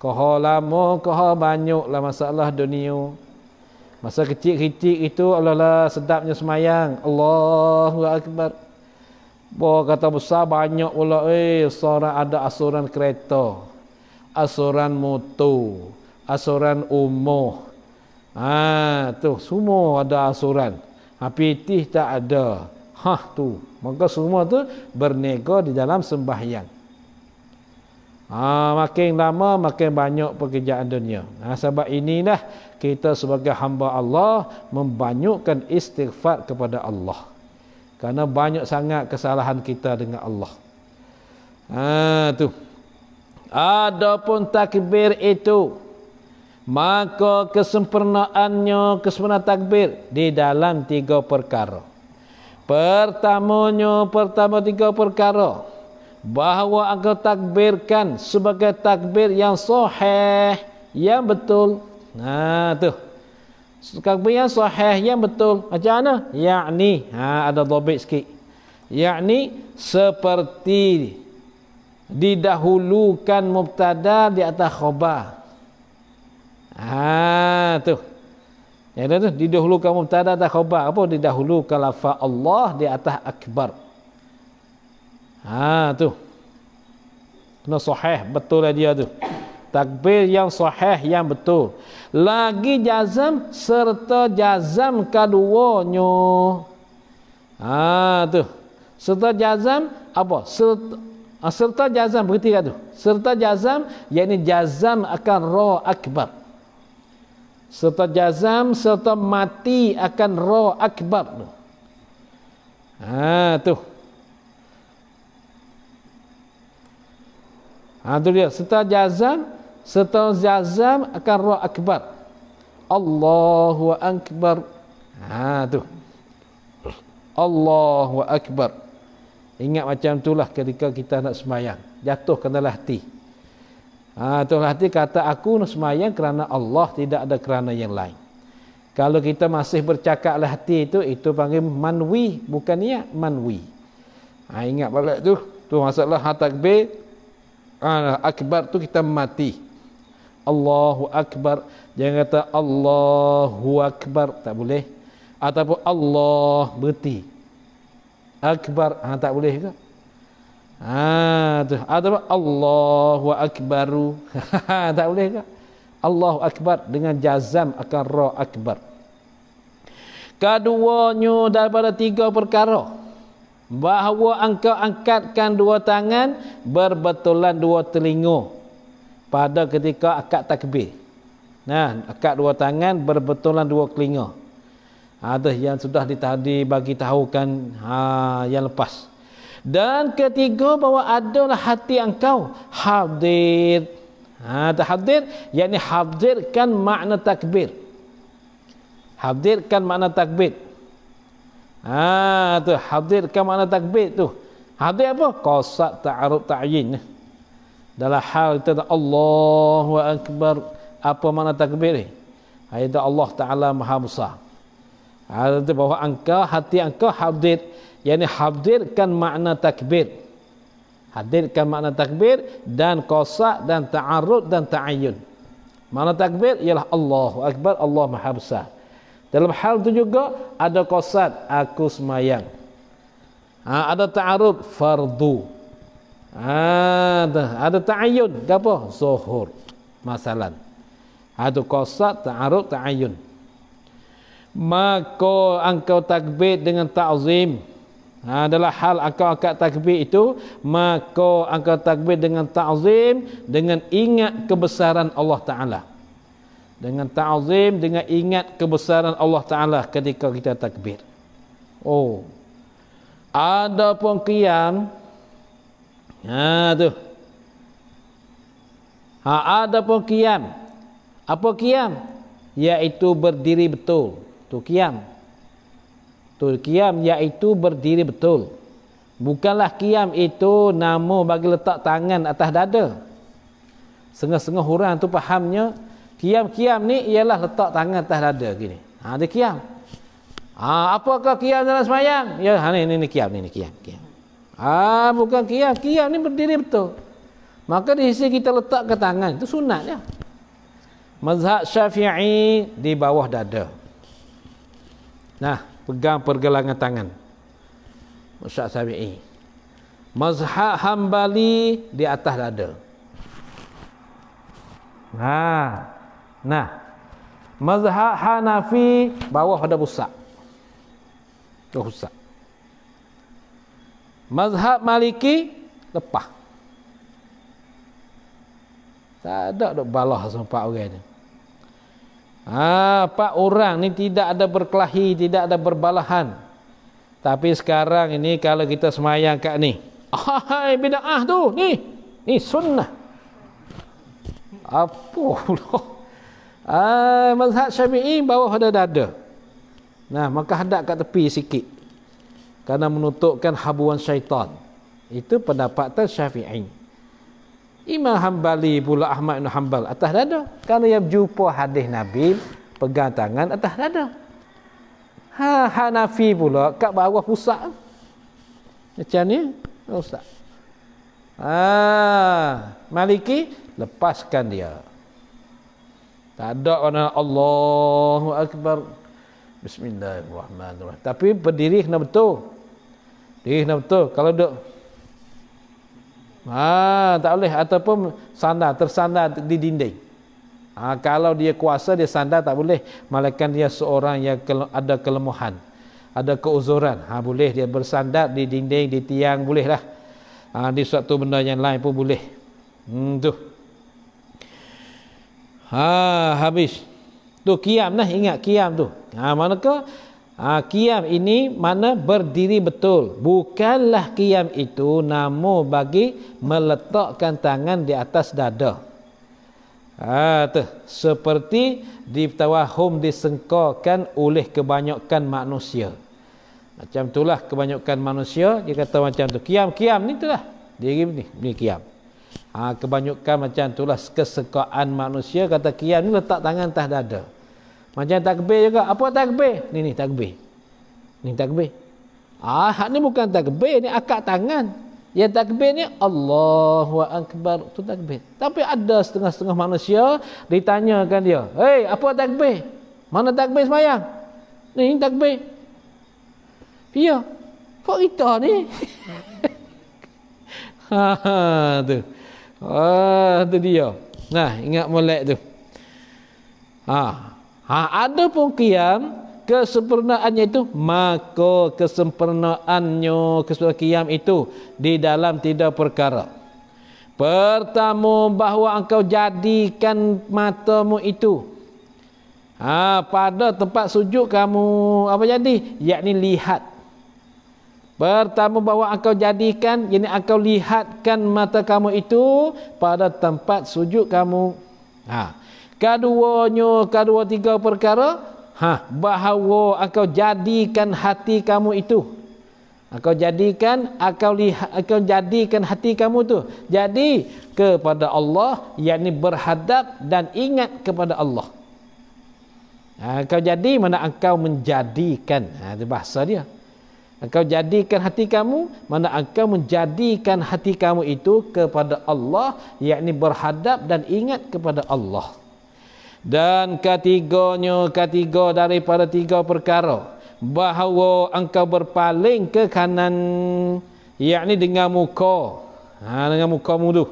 S2: Kau lama, kau banyaklah masalah dunia. Masa kecil-kecil itu Allah lah sedapnya semayang. Allahu Akbar. Boh kata besar banyak pula. Eh, seorang ada asuran kereta. Asuran moto, Asuran umur. Ha, tu semua ada asuran. Tapi itih tak ada. Ha, tu. Maka semua tu bernego di dalam sembahyang. Ha, makin lama makin banyak pekerjaan dunia. Ha, sebab inilah kita sebagai hamba Allah membanyakkan istighfar kepada Allah. Karena banyak sangat kesalahan kita dengan Allah. Ha tu. Adapun takbir itu maka kesempurnaannya kesempurnaan takbir di dalam tiga perkara. Pertamanya pertama tiga perkara bahawa engkau takbirkan sebagai takbir yang sahih yang betul Ha tu. Sekarang yang sahih yang betul macam mana? Yakni ha ada dhabit sikit. Yakni seperti didahulukan mubtada di atas khabar. Ha tu. Ya tu didahulukan mubtada atas khabar apa didahulukan lafaz Allah di atas akbar. Ha tu. Kena sahih betul dia tu takbir yang sahih yang betul lagi jazam serta jazam keduanya ha tu serta jazam apa serta, ha, serta jazam berarti kata tu serta jazam yakni jazam akan ra akbar serta jazam serta mati akan ra akbar tu ha tu Ha, tu dia. Serta jazam serta zazam akan roh akbar Allahu akbar ha tu Allahu akbar ingat macam tu lah ketika kita nak semayang jatuh kena hati ha tu hati kata aku nak semayang kerana Allah tidak ada kerana yang lain kalau kita masih bercakap dalam hati itu itu panggil manwi bukan niat manwi ha ingat balik tu tu masalah hatakbir Ah, ha, akbar tu kita mati. Allahu Akbar Jangan kata Allahu Akbar Tak boleh Ataupun Allah berhenti Akbar ha, Tak boleh ke? Ha, tu. Ataupun Allahu Akbar ha, Tak boleh ke? Allahu Akbar Dengan jazam akan ra Akbar Keduanya daripada tiga perkara Bahawa engkau angkatkan dua tangan Berbetulan dua telinga pada ketika akad takbir. Nah, akad dua tangan berbetulan dua kelinga. Ada yang sudah ditadi bagi tahukan ha, yang lepas. Dan ketiga bahawa adalah hati engkau hadir. Ha, ada hadir, yakni hadirkan makna takbir. Hadirkan makna takbir. Ha, tu hadirkan makna takbir tu. Hadir apa? Qasat ta'arud ta'yin. Ha, dalam hal kita tak Allahu Akbar apa mana takbir ni ayat Allah Ta'ala Maha Besar tu bahawa angka hati angka hadir yakni hadirkan makna takbir hadirkan makna takbir dan qasah dan ta'arud dan ta'ayun makna takbir ialah Allahu Akbar Allah Maha Besar dalam hal itu juga ada qasad aku semayang ha, ada ta'arud fardu ada ada ta'ayun ke apa? Zuhur. Masalan. Ada qasat ta'arud ta'ayun. Maka engkau takbir dengan ta'zim. adalah hal engkau akan takbir itu. Maka engkau takbir dengan ta'zim. Dengan ingat kebesaran Allah Ta'ala. Dengan ta'zim. Dengan ingat kebesaran Allah Ta'ala ketika kita takbir. Oh. Adapun qiyam. Qiyam. Ha tu. Ha ada pun kiam. Apa kiam? Yaitu berdiri betul. Tu kiam. Tu kiam iaitu berdiri betul. Bukanlah kiam itu nama bagi letak tangan atas dada. Sengah-sengah orang tu fahamnya kiam-kiam ni ialah letak tangan atas dada gini. Ha dia kiam. Ha apakah kiam dalam semayang? Ya ha ni ni, ni kiam ni, ni kiam kiam. Ah bukan kiam, kiam ni berdiri betul. Maka di sisi kita letak ke tangan itu sunat ya. Mazhab Syafi'i di bawah dada. Nah, pegang pergelangan tangan. Mazhab Syafi'i. Mazhab Hambali di atas dada. Nah. Ha, nah. Mazhab Hanafi bawah ada busak. Tu busak. Mazhab Maliki lepas. Tak ada dok balah sama empat orang ni. Ha, empat orang ni tidak ada berkelahi, tidak ada berbalahan. Tapi sekarang ini kalau kita semayang kat ni. Hai bid'ah tu ni. Ni sunnah. Apa pula? Ah, mazhab Syafi'i bawah ada dada. Nah, maka hadap kat tepi sikit kerana menutupkan habuan syaitan. Itu pendapatan syafi'i. Imam Hanbali pula Ahmad bin Hanbal atas dada. Kerana yang jumpa hadis Nabi pegang tangan atas dada. Ha, Hanafi pula kat bawah pusat. Macam ni. Ustaz. Ha, Maliki lepaskan dia. Tak ada Allahu Akbar. Bismillahirrahmanirrahim. Tapi berdiri kena betul. Diri kena betul. Kalau duduk. Ah, tak boleh. Ataupun sandar. Tersandar di dinding. Ah, kalau dia kuasa, dia sandar tak boleh. Malaikan dia seorang yang ada kelemahan. Ada keuzuran. Ha, boleh dia bersandar di dinding, di tiang. bolehlah. Ha, di suatu benda yang lain pun boleh. Hmm, tu. Ha, habis. Habis. Tu kiam nah ingat kiam tu. Ha manakah? Ha, kiam ini mana berdiri betul. Bukanlah kiam itu namo bagi meletakkan tangan di atas dada. Ha tu seperti di ditawahum disengkakan oleh kebanyakan manusia. Macam itulah kebanyakan manusia dia kata macam tu. Kiam kiam ni itulah. Diri ni ni kiam ha, kebanyakan macam itulah kesekaan manusia kata kian ni letak tangan atas dada macam takbir juga apa takbir ni ni takbir ni takbir ah ha, hak ni bukan takbir ni akak tangan yang takbir ni Allahu akbar tu takbir tapi ada setengah-setengah manusia ditanyakan dia hey apa takbir mana takbir semayang ni takbir Ya. Kok kita ni? ha, ha, tu. Ah, tu dia. Nah, ingat molek tu. Ha. Ha, ada pun qiyam kesempurnaannya itu maka kesempurnaannya kesempurnaan qiyam itu di dalam tiga perkara. Pertama bahawa engkau jadikan matamu itu ha, pada tempat sujud kamu apa jadi? Yakni lihat Pertama bahawa engkau jadikan, ini engkau lihatkan mata kamu itu pada tempat sujud kamu. Ha. Keduanya, kedua tiga perkara, ha. bahawa engkau jadikan hati kamu itu. Engkau jadikan, engkau lihat, engkau jadikan hati kamu itu. Jadi kepada Allah, yang ini berhadap dan ingat kepada Allah. Ha. Engkau jadi mana engkau menjadikan. Ha. Itu Bahasa dia. Engkau jadikan hati kamu, mana engkau menjadikan hati kamu itu kepada Allah, yakni berhadap dan ingat kepada Allah. Dan ketiganya, ketiga daripada tiga perkara, bahawa engkau berpaling ke kanan, yakni dengan muka, ha, dengan muka mudu,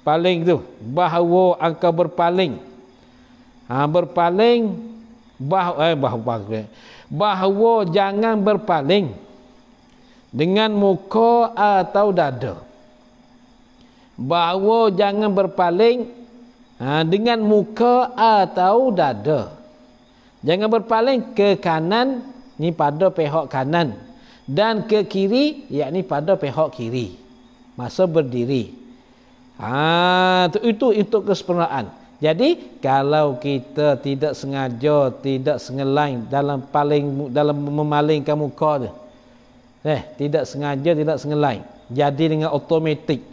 S2: paling tu, bahawa engkau berpaling, ha, berpaling, bah, eh, bah, eh. bahawa jangan berpaling, dengan muka atau dada bahawa jangan berpaling ha, dengan muka atau dada jangan berpaling ke kanan ni pada pihak kanan dan ke kiri yakni pada pihak kiri masa berdiri ha, itu, itu itu kesempurnaan jadi kalau kita tidak sengaja tidak sengelain dalam paling dalam memalingkan muka dia Eh, tidak sengaja, tidak sengelai. Jadi dengan otomatik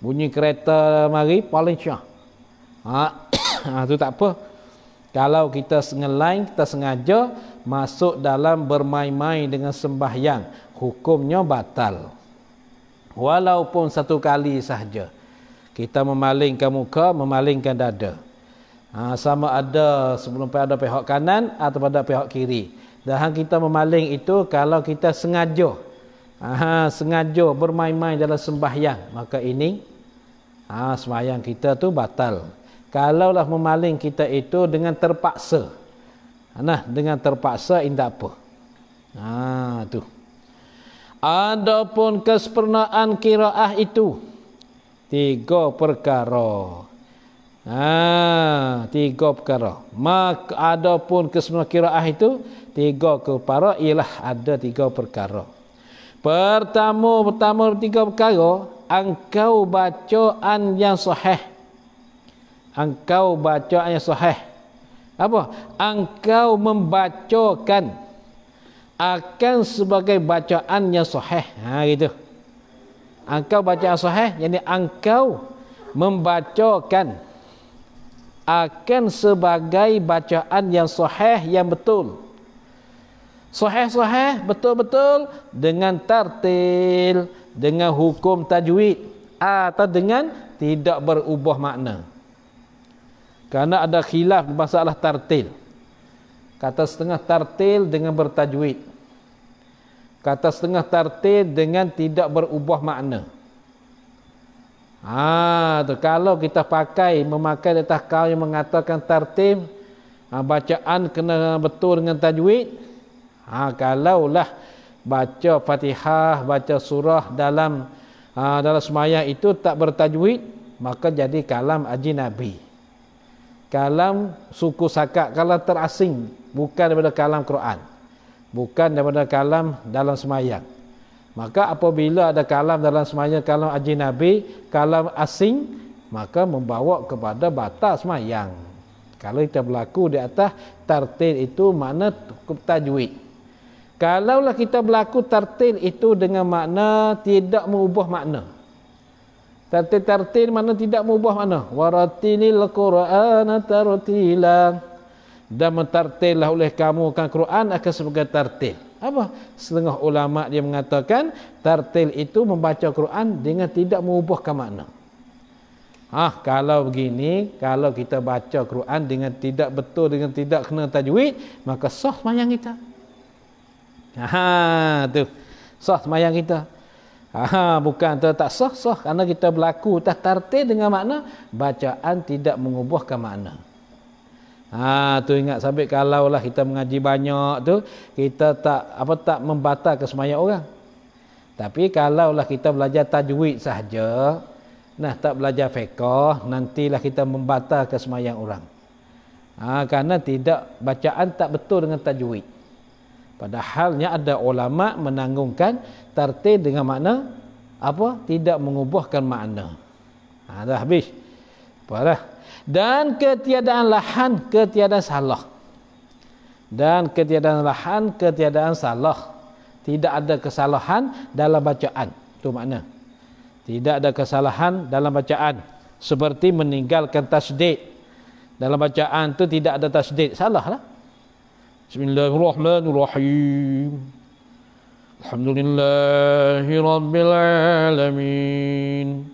S2: Bunyi kereta mari paling syah. Ha, ha tu tak apa. Kalau kita sengelai, kita sengaja masuk dalam bermain-main dengan sembahyang, hukumnya batal. Walaupun satu kali sahaja. Kita memalingkan muka, memalingkan dada. Ha, sama ada sebelum pada pihak kanan atau pada pihak kiri. Dan kita memaling itu kalau kita sengaja Aha, sengaja bermain-main dalam sembahyang maka ini ha, sembahyang kita tu batal kalaulah memaling kita itu dengan terpaksa nah dengan terpaksa indak apa ha, tu adapun kesempurnaan kiraah itu tiga perkara ha, tiga perkara maka adapun kesempurnaan kiraah itu tiga perkara ialah ada tiga perkara Pertama-pertama tiga perkara, engkau bacaan yang sahih. Engkau bacaan yang sahih. Apa? Engkau membacakan akan sebagai bacaan yang sahih. Ha gitu. Engkau bacaan sahih, jadi engkau membacakan akan sebagai bacaan yang sahih yang betul sahih-sahih betul-betul dengan tartil dengan hukum tajwid atau dengan tidak berubah makna Karena ada khilaf masalah tartil kata setengah tartil dengan bertajwid kata setengah tartil dengan tidak berubah makna Ah, ha, kalau kita pakai memakai letak kau yang mengatakan tartil ha, bacaan kena betul dengan tajwid Ha, lah baca fatihah, baca surah dalam ha, dalam semayang itu tak bertajwid, maka jadi kalam aji nabi, Kalam suku sakat, kalau terasing. Bukan daripada kalam Quran. Bukan daripada kalam dalam semayang. Maka apabila ada kalam dalam semayang, kalam nabi, kalam asing, maka membawa kepada batas semayang. Kalau kita berlaku di atas tartil itu mana makna tajwid. Kalaulah kita berlaku tartil itu dengan makna tidak mengubah makna. Tartil-tartil mana tidak mengubah makna. Waratilil Qur'ana tartila. Dan mentartillah oleh kamu kan Quran akan sebagai tartil. Apa? Setengah ulama dia mengatakan tartil itu membaca Quran dengan tidak mengubah makna. Ha, kalau begini, kalau kita baca Quran dengan tidak betul, dengan tidak kena tajwid, maka sah semayang kita. Aha tu. Sah semayang kita. Aha bukan tu tak sah sah kerana kita berlaku tak tarte dengan makna bacaan tidak mengubahkan makna. Ha tu ingat sampai kalau lah kita mengaji banyak tu kita tak apa tak ke semayang orang. Tapi kalau lah kita belajar tajwid sahaja, nah tak belajar fiqh, nantilah kita ke semayang orang. Ha, kerana tidak bacaan tak betul dengan tajwid. Padahalnya ada ulama menanggungkan tartil dengan makna apa? Tidak mengubahkan makna. Ha, dah habis. Apalah. Dan ketiadaan lahan, ketiadaan salah. Dan ketiadaan lahan, ketiadaan salah. Tidak ada kesalahan dalam bacaan. Itu makna. Tidak ada kesalahan dalam bacaan. Seperti meninggalkan tasdik. Dalam bacaan tu tidak ada tasdik. Salah lah. Bismillahirrahmanirrahim. Alhamdulillahi Rabbil Alamin.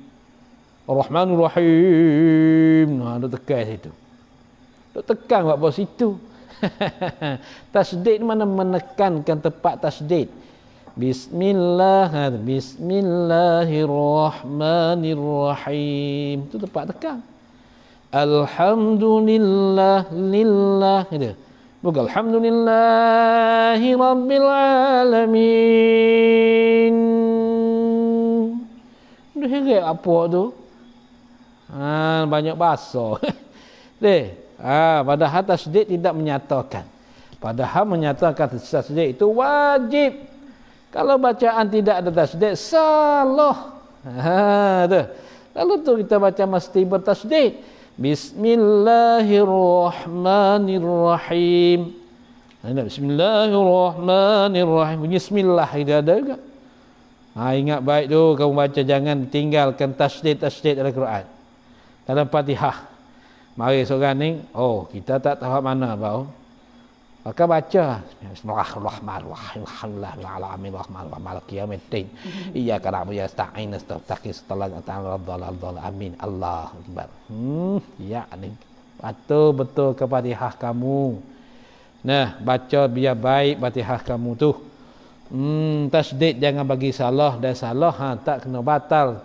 S2: Ar-Rahmanirrahim. Nah, ada tekan situ. Tak tekan buat apa situ. tasdid mana menekankan tempat tasdid. Bismillah, ha, Bismillahirrahmanirrahim. Itu tempat tekan. Alhamdulillah, lillah. Itu. Buka Alhamdulillahi Rabbil Alamin Dia heret apa tu ha, Banyak bahasa Deh, ha, Padahal tasdik tidak menyatakan Padahal menyatakan tasdik itu wajib Kalau bacaan tidak ada tasdik Salah ha, tu. Kalau tu kita baca mesti bertasdik Bismillahirrahmanirrahim. Ada Bismillahirrahmanirrahim. Bismillah itu ada juga. Ha, ingat baik tu kamu baca jangan tinggalkan tasdid tasdid dalam Quran. Dalam Fatihah. Mari seorang ni, oh kita tak tahu mana bau. Maka baca Bismillahirrahmanirrahim Iya karamu ya sta'in Astaghfirullahaladzim Setelah Ta'ala Radhalal Amin Allah Akbar Hmm Ya ni Betul-betul kepadihah kamu Nah Baca biar baik Batihah kamu tu Hmm Tasdid jangan bagi salah Dan salah ha, Tak kena batal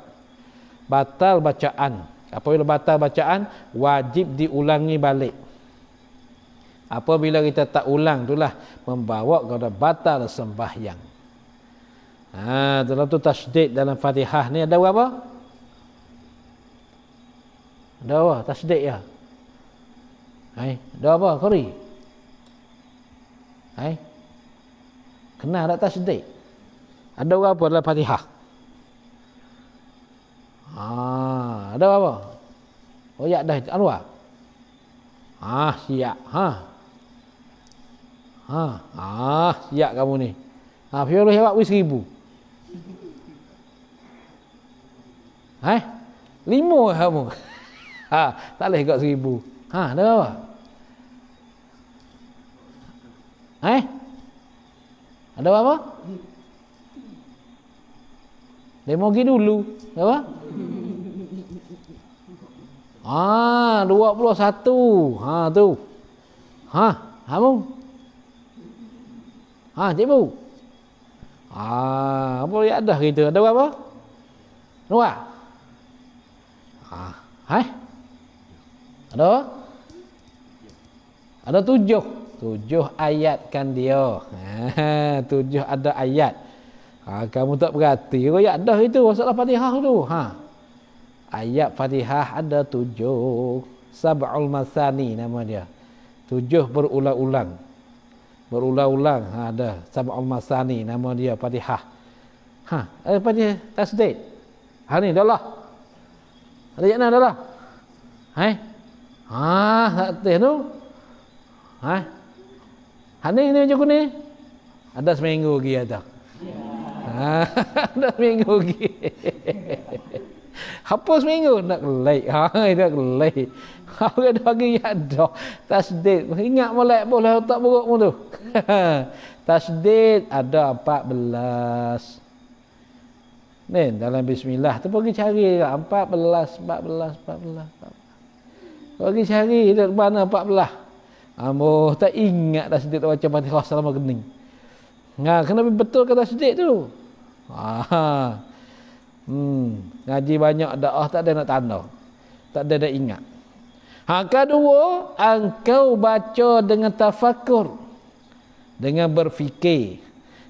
S2: Batal bacaan Apabila batal bacaan Wajib diulangi balik Apabila kita tak ulang itulah membawa kepada batal sembahyang. Ha, dalam tu tasdid dalam Fatihah ni ada apa? Ada apa? Tasdid ya. Hai, ada apa? Kori. Hai. Kenal tak tasdid? Ada apa dalam Fatihah? Ha, ada apa? Oh ya dah keluar. Ah, siap. Ha. Ya. ha. Ha, ah, siap kamu ni. Ha, fuel lu hebat wish 1000. Ha? Lima kamu. Ha, tak leh kat 1000. Ha, ada apa? Ha? Ada apa? Demo pergi dulu. Apa? Ah, ha, 21. Ha tu. Ha, kamu? Ha, cik bu. Ha, apa yang ada kita? Ada apa? Nua. Ha, hai. Ada? Ada tujuh. Tujuh ayat kan dia. Ha, tujuh ada ayat. Ha, kamu tak berhati. Ayat dah itu. Masalah Fatihah tu. Ha. Ayat Fatihah ada tujuh. Sab'ul Masani nama dia. Tujuh berulang-ulang berulang-ulang ha, ada sama al-masani nama dia Fatihah ha eh, apa dia tasdid ha ni dah lah ada yakna dah lah hai eh? ha tak teh tu hai eh? ha ni ni macam ni ada seminggu lagi ada ya. ha ada seminggu lagi Apa seminggu nak lek. Ha nak lek. Apa ada bagi ada. dah. Tasdid. Ingat molek boleh tak buruk pun tu. Tasdid ada 14. Ni dalam bismillah tu pergi cari 14 14 14 14. Pergi cari dekat mana 14. Amboh tak ingat dah sedek tak baca Fatihah selama gening. Ha kena betul kata sedek tu. Ha. ha. Hmm. Ngaji banyak da'ah oh, tak ada nak tanda. Tak ada nak ingat. Hak kedua, engkau baca dengan tafakur. Dengan berfikir.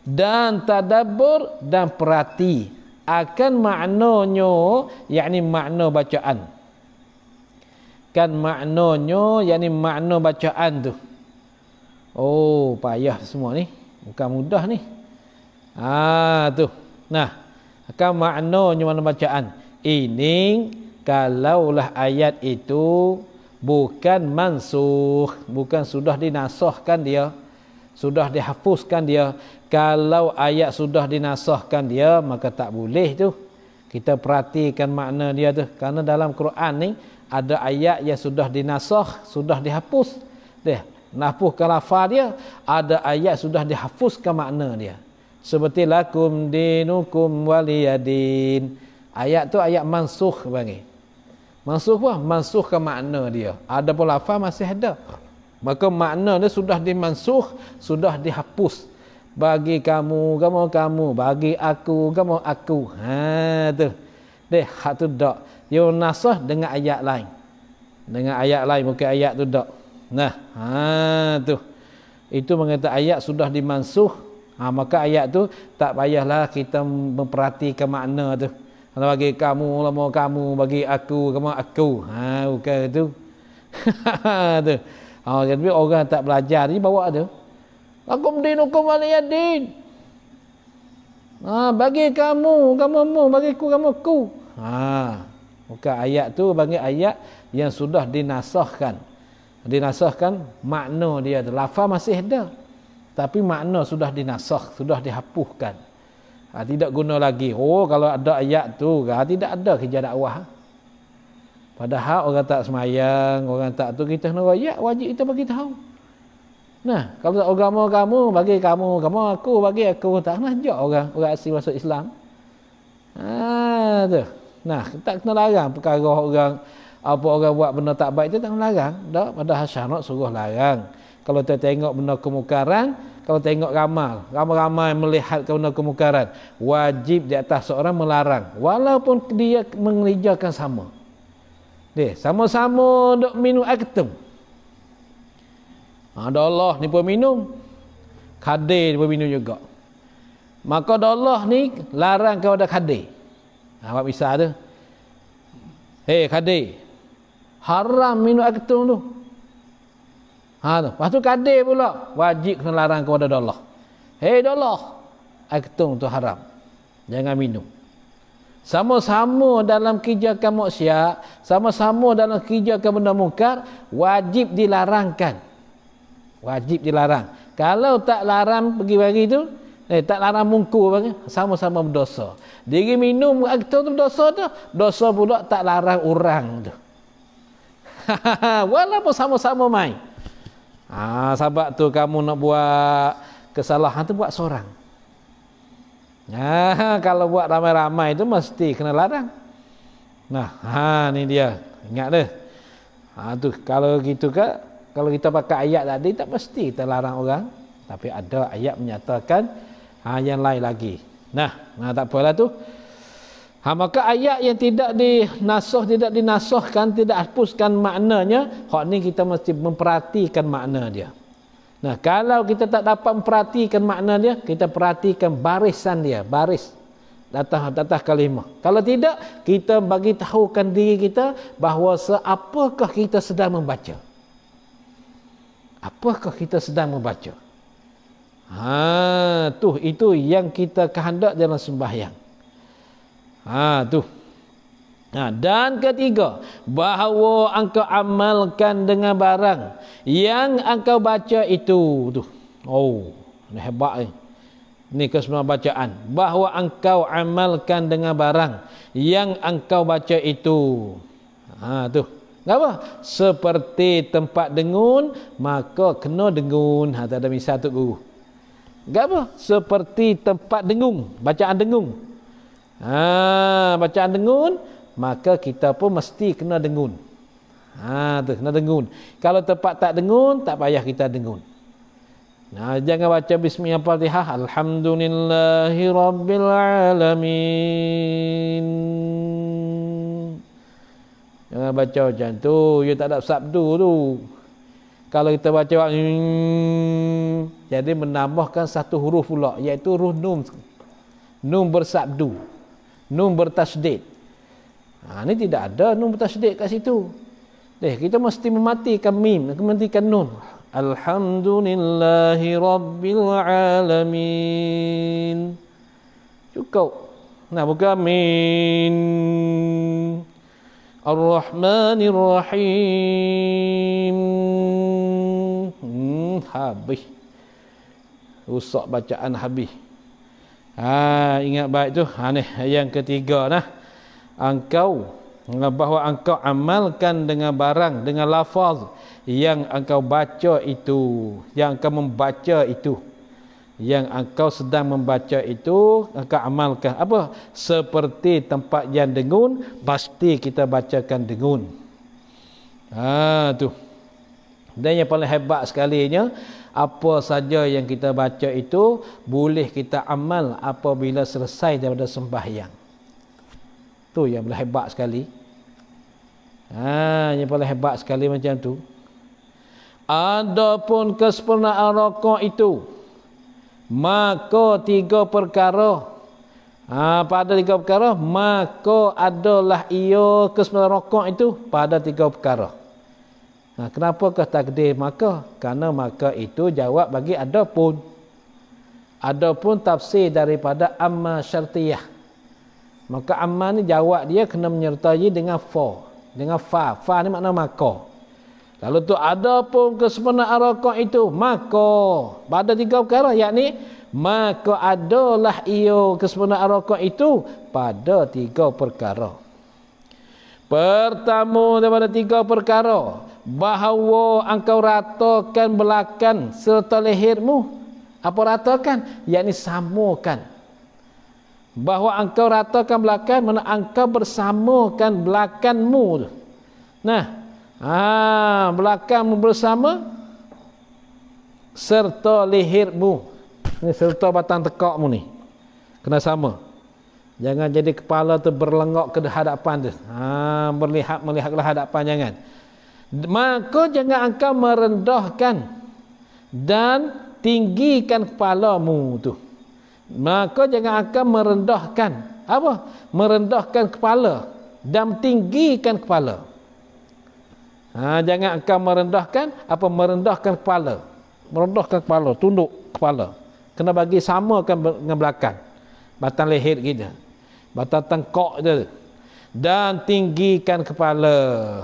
S2: Dan tadabur dan perhati. Akan maknanya, yakni makna bacaan. Kan maknanya, yakni makna bacaan tu. Oh, payah semua ni. Bukan mudah ni. Ah tu. Nah, akan maknanya mana bacaan. Ini kalaulah ayat itu bukan mansuh. Bukan sudah dinasahkan dia. Sudah dihapuskan dia. Kalau ayat sudah dinasahkan dia maka tak boleh tu. Kita perhatikan makna dia tu. Karena dalam Quran ni ada ayat yang sudah dinasah, sudah dihapus. Dia, nafuhkan lafah dia. Ada ayat sudah dihapuskan makna dia seperti lakum dinukum waliyadin. Ayat tu ayat mansuh bagi. Mansuh apa? Mansuh ke makna dia. Ada pun lafaz masih ada. Maka makna dia sudah dimansuh, sudah dihapus. Bagi kamu, kamu, kamu. Bagi aku, kamu, aku. Ha, tu. Deh, hak tu dak. Yunasah dengan ayat lain. Dengan ayat lain, mungkin ayat tu dak. Nah, ha, tu. Itu mengata ayat sudah dimansuh, Ha, maka ayat tu tak payahlah kita memperhatikan makna tu. Kalau bagi kamu lama kamu bagi aku kamu aku. Ha bukan itu. tu. Ha jadi orang tak belajar ni bawa tu. Lakum dinukum waliyadin. Ha bagi kamu kamu mu bagi aku kamu aku. Ha bukan ayat tu bagi ayat yang sudah dinasahkan. Dinasahkan makna dia tu. Lafaz masih ada tapi makna sudah dinasakh sudah dihapuskan ha, tidak guna lagi oh kalau ada ayat tu ha, tidak ada kerja dakwah padahal orang tak semayang orang tak tu kita kena ya, wajib kita bagi tahu nah kalau tak agama kamu bagi kamu kamu aku bagi aku tak nak ajak orang orang asli masuk Islam ha tu nah tak kena larang perkara orang apa orang buat benda tak baik tu tak larang dak pada hasanah suruh larang kalau kita tengok benda kemukaran Kalau tengok ramal Ramai-ramai melihat benda kemukaran Wajib di atas seorang melarang Walaupun dia mengerjakan sama Dia sama-sama Duk minum air ketum Ada ha, Allah ni pun minum Kadir ni pun minum juga Maka ada Allah ni Larang kepada kadir Awak ha, misal tu Hei kadir Haram minum air ketum tu Ha tu. Lepas tu kadir pula wajib kena larang kepada Allah. Hei Allah. Air ketung tu haram. Jangan minum. Sama-sama dalam kamu maksiat, sama-sama dalam kamu benda mungkar, wajib dilarangkan. Wajib dilarang. Kalau tak larang pergi bagi tu, eh, tak larang mungku bang, sama-sama berdosa. Diri minum aktu tu berdosa tu, dosa pula tak larang orang tu. Walaupun sama-sama main. Ah, sebab tu kamu nak buat kesalahan tu buat seorang. Nah, ya, kalau buat ramai-ramai tu mesti kena larang. Nah, ha ni dia. Ingat dah. Ha tu kalau gitu ke kalau kita pakai ayat tadi tak mesti kita larang orang, tapi ada ayat menyatakan ha yang lain lagi. Nah, nah tak apalah tu. Ha, maka ayat yang tidak dinasuh, tidak dinasuhkan, tidak hapuskan maknanya, hak ni kita mesti memperhatikan makna dia. Nah, kalau kita tak dapat memperhatikan makna dia, kita perhatikan barisan dia, baris datang datang kalimah. Kalau tidak, kita bagi tahukan diri kita bahawa seapakah kita sedang membaca. Apakah kita sedang membaca? Ha, tuh itu yang kita kehendak dalam sembahyang. Ha tu. Ha, dan ketiga, bahawa engkau amalkan dengan barang yang engkau baca itu tu. Oh, ni hebat ni. Ni kesemua bacaan. Bahawa engkau amalkan dengan barang yang engkau baca itu. Ha tu. Apa? Seperti tempat dengun, maka kena dengun. Ha, tak ada misal tu guru. Gak apa? Seperti tempat dengung, bacaan dengung. Ha, bacaan dengun, maka kita pun mesti kena dengun. Ha, tu, kena dengun. Kalau tempat tak dengun, tak payah kita dengun. Nah, jangan baca bismillah alhamdulillahi rabbil alamin. Jangan baca macam tu, dia tak ada sabdu tu. Kalau kita baca hmm, jadi menambahkan satu huruf pula iaitu huruf nun. Nun bersabdu nun bertasdid. Ha, ini tidak ada nun bertasdid kat situ. Eh, kita mesti mematikan mim, mematikan nun. Alhamdulillahi Rabbil Alamin. Cukup. Nah, buka min. Ar-Rahmanir Rahim. Hmm, habis. Rusak bacaan habis. Ha, ingat baik tu. Ha, ni, yang ketiga lah. Engkau, bahawa engkau amalkan dengan barang, dengan lafaz yang engkau baca itu, yang engkau membaca itu. Yang engkau sedang membaca itu, engkau amalkan. Apa? Seperti tempat yang dengun, pasti kita bacakan dengun. Ha, tu. Dan yang paling hebat sekalinya, apa saja yang kita baca itu boleh kita amal apabila selesai daripada sembahyang. Tu yang paling hebat sekali. Ha, yang paling hebat sekali macam tu. Adapun kesempurnaan rokok itu maka tiga perkara ha, pada tiga perkara maka adalah ia kesempurnaan rokok itu pada tiga perkara. Nah, ha, kenapa ke takdir maka? Karena maka itu jawab bagi adapun. Adapun tafsir daripada amma syartiyah. Maka amma ni jawab dia kena menyertai dengan fa. Dengan fa. Fa ni makna maka. Lalu tu ada pun kesempurnaan arakan itu. Maka. Pada tiga perkara. Yakni maka adalah ia kesempurnaan arakan itu. Pada tiga perkara. Pertama daripada tiga perkara. Pertama bahawa engkau ratakan belakang serta lehermu apa ratakan ini samakan bahawa engkau ratakan belakang mana engkau bersamakan belakangmu nah ha belakangmu bersama serta lehermu ni serta batang tekakmu ni kena sama jangan jadi kepala tu berlengok ke hadapan tu ha berlihat melihatlah hadapan jangan maka jangan engkau merendahkan dan tinggikan kepalamu tu maka jangan engkau merendahkan apa merendahkan kepala dan tinggikan kepala ha, jangan engkau merendahkan apa merendahkan kepala merendahkan kepala tunduk kepala kena bagi samakan dengan belakang batang leher kita batang tengkok dia tu dan tinggikan kepala.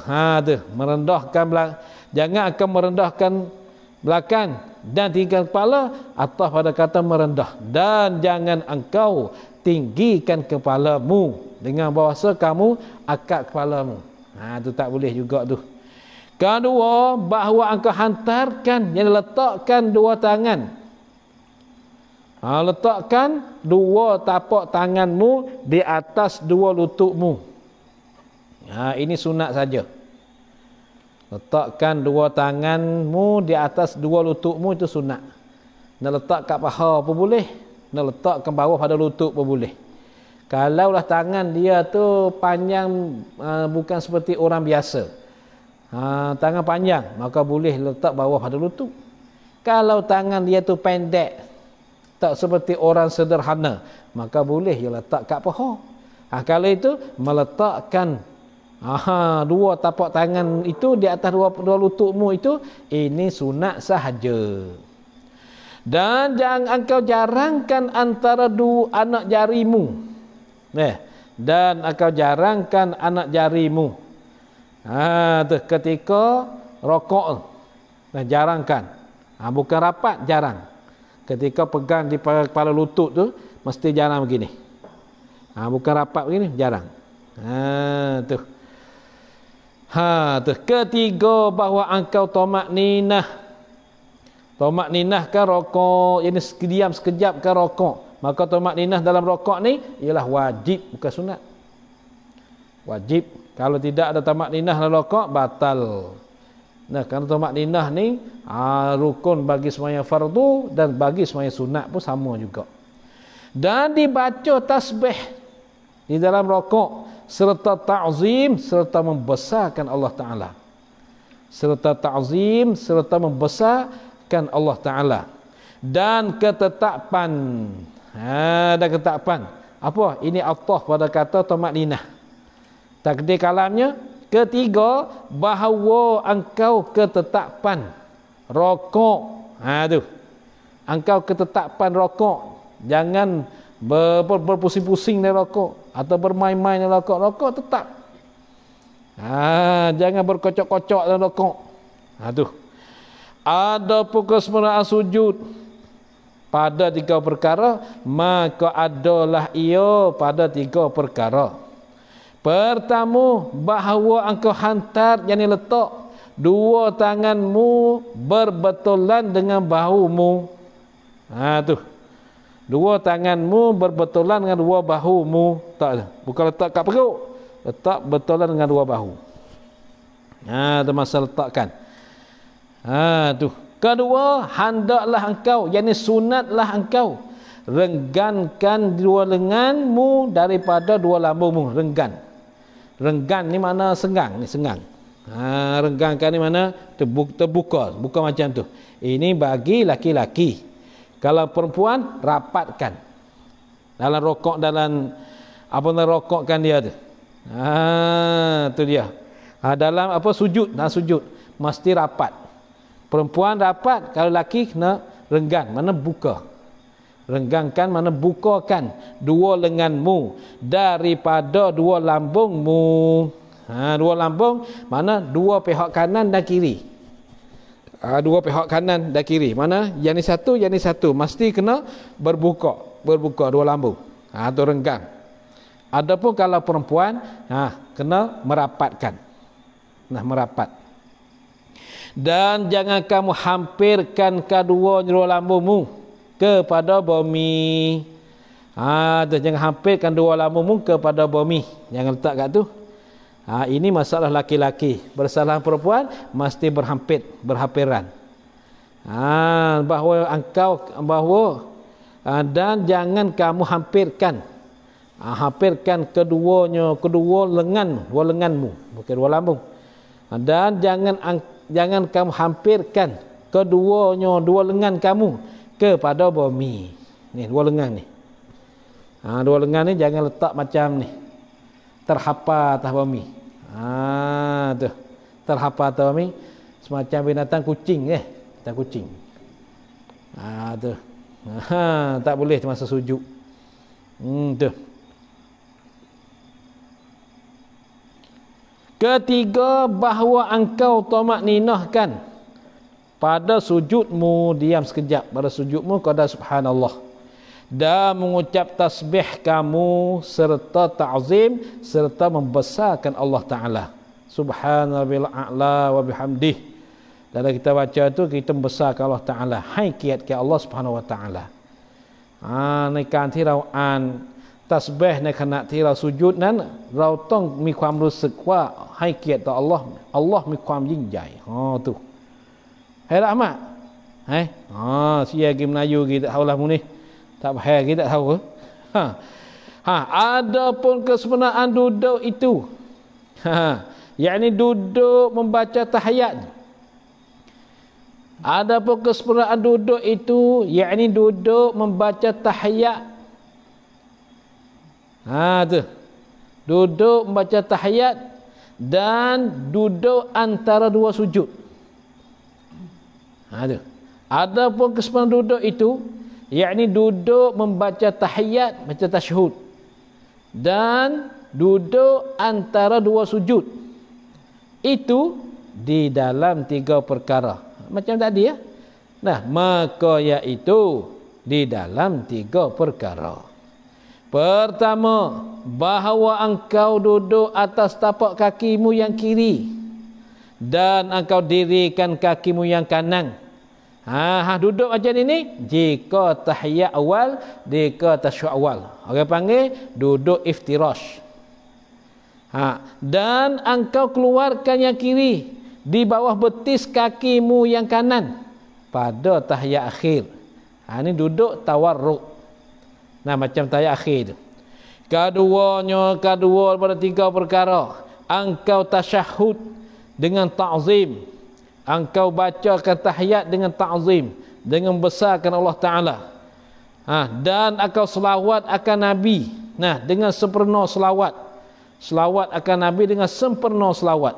S2: Ha tu, merendahkan belakang. Jangan akan merendahkan belakang dan tinggikan kepala atau pada kata merendah dan jangan engkau tinggikan kepalamu dengan bahasa kamu akak kepalamu. Ha tu tak boleh juga tu. Kedua, bahawa engkau hantarkan yang letakkan dua tangan. Ha, letakkan dua tapak tanganmu di atas dua lututmu. Ha, ini sunat saja. Letakkan dua tanganmu di atas dua lututmu itu sunat. Nak letak kat paha pun boleh. Nak letak ke bawah pada lutut pun boleh. Kalaulah tangan dia tu panjang uh, bukan seperti orang biasa. Ha, tangan panjang maka boleh letak bawah pada lutut. Kalau tangan dia tu pendek tak seperti orang sederhana maka boleh dia letak kat paha. Ha, kalau itu meletakkan Aha, dua tapak tangan itu di atas dua, dua lututmu itu ini sunat sahaja. Dan jangan engkau jarangkan antara dua anak jarimu. Eh, dan engkau jarangkan anak jarimu. Ha, tu, ketika rokok. Nah, jarangkan. Ha, bukan rapat, jarang. Ketika pegang di kepala lutut tu, mesti jarang begini. Ha, bukan rapat begini, jarang. Ha, tu. Tu. Ha, tu. ketiga bahawa angkau tomat ninah. tomat ninah kan rokok, ini sekejap sekejap kan rokok. Maka tomat ninah dalam rokok ni ialah wajib bukan sunat. Wajib. Kalau tidak ada tomat ninah dalam rokok batal. Nah, kerana tomat ninah ni ha, rukun bagi semuanya fardu dan bagi semuanya sunat pun sama juga. Dan dibaca tasbih di dalam rokok serta ta'zim serta membesarkan Allah Ta'ala serta ta'zim serta membesarkan Allah Ta'ala dan ketetapan ha, dan ketetapan apa? ini Allah pada kata Tomat Linah takdir kalamnya ketiga bahawa engkau ketetapan rokok ha, tu. engkau ketetapan rokok jangan berpusing-pusing dari rokok atau bermain-main dalam rokok-rokok tetap. Ha, jangan berkocok-kocok dalam rokok. Ha, tu. Ada pukul semula sujud pada tiga perkara maka adalah ia pada tiga perkara. Pertama bahawa engkau hantar yang letak dua tanganmu berbetulan dengan bahumu. Ha tu dua tanganmu berbetulan dengan dua bahumu tak bukan letak kat perut letak betulan dengan dua bahu ha tu masa letakkan ha tu kedua hendaklah engkau ini sunatlah engkau renggankan dua lenganmu daripada dua lambungmu renggan renggan ni mana senggang ni senggang ha renggankan ni mana terbuka, terbuka. bukan macam tu ini bagi laki-laki kalau perempuan rapatkan dalam rokok dalam apa nak rokokkan dia tu. Ha tu dia. Ha, dalam apa sujud, nak ha, sujud mesti rapat. Perempuan rapat, kalau laki kena renggan, mana buka. Renggangkan mana bukakan dua lenganmu daripada dua lambungmu. Ha, dua lambung mana dua pihak kanan dan kiri. Uh, dua pihak kanan dan kiri. Mana? Yang ni satu, yang ni satu. Mesti kena berbuka. Berbuka dua lambu. Ha, ah, tu renggang. Adapun kalau perempuan, ha, uh, kena merapatkan. Nah, merapat. Dan jangan kamu hampirkan kedua dua lambumu kepada bumi. Ha, uh, jangan hampirkan dua lambumu kepada bumi. Jangan letak kat tu. Ha, ini masalah laki-laki. Bersalah perempuan mesti berhampir berhampiran. Ha, bahawa engkau bahawa ha, dan jangan kamu hampirkan ha, hampirkan keduanya kedua lengan dua lenganmu bukan dua lambung ha, dan jangan ang, jangan kamu hampirkan keduanya dua lengan kamu kepada bumi ni dua lengan ni ha, dua lengan ni jangan letak macam ni terhapa atas bumi Ah, tu. Terhapa tau mi. Semacam binatang kucing eh. Binatang kucing. Ha tu. Ha tak boleh masa sujud. Hmm tu. Ketiga bahawa engkau tomak ninahkan pada sujudmu diam sekejap pada sujudmu kau dah subhanallah dan mengucap tasbih kamu serta ta'zim serta membesarkan Allah Ta'ala subhanarabbil a'la wa bihamdih dalam kita baca itu kita membesarkan Allah Ta'ala hai kiat ke Allah subhanahu wa ta'ala ha, ah, kan ที่เรา an tasbih sujud ในขณะที่เราสุญูดนั้นเราต้องมีความรู้สึกว่าให้เกียรติต่อ Allah Allah มีความยิ่งใหญ่ฮอตุเฮรามะเฮ้อ๋อเสียกิมนายูกิตเอาละมุนี้ tak payah kita tak tahu. Ha. Ha, pun kesempurnaan duduk itu. Ha. Yakni duduk membaca tahiyat. pun kesempurnaan duduk itu, yakni duduk membaca tahiyat. Ha tu. Duduk membaca tahiyat dan duduk antara dua sujud. Ha ada pun kesempurnaan duduk itu, yakni duduk membaca tahiyat baca tasyahud dan duduk antara dua sujud itu di dalam tiga perkara macam tadi ya nah maka iaitu di dalam tiga perkara pertama bahawa engkau duduk atas tapak kakimu yang kiri dan engkau dirikan kakimu yang kanan Ha, ha duduk macam ini jika tahiyat awal jika tasyahud awal. Orang panggil duduk iftirash. Ha dan engkau keluarkan yang kiri di bawah betis kakimu yang kanan pada tahiyat akhir. Ha ni duduk tawarruk. Nah macam tahiyat akhir tu. Keduanya kedua pada tiga perkara engkau tasyahud dengan ta'zim engkau bacakan tahiyat dengan ta'zim dengan besarkan Allah Ta'ala ha, dan engkau selawat akan Nabi nah dengan sempurna selawat selawat akan Nabi dengan sempurna selawat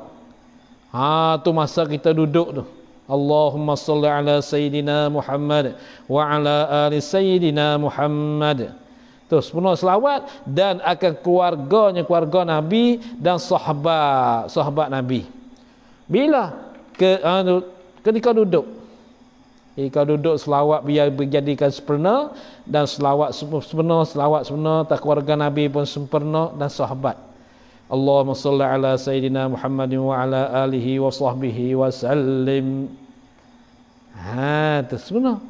S2: ha, tu masa kita duduk tu Allahumma salli ala Sayyidina Muhammad wa ala ala Sayyidina Muhammad tu sempurna selawat dan akan keluarganya keluarga Nabi dan sahabat sahabat Nabi bila ke, ha, uh, ketika duduk ketika duduk selawat biar menjadikan sempurna dan selawat sempurna selawat sempurna tak keluarga nabi pun sempurna dan sahabat Allahumma salli ala sayyidina Muhammadin wa ala alihi wa sahbihi wa sallim ha tersebut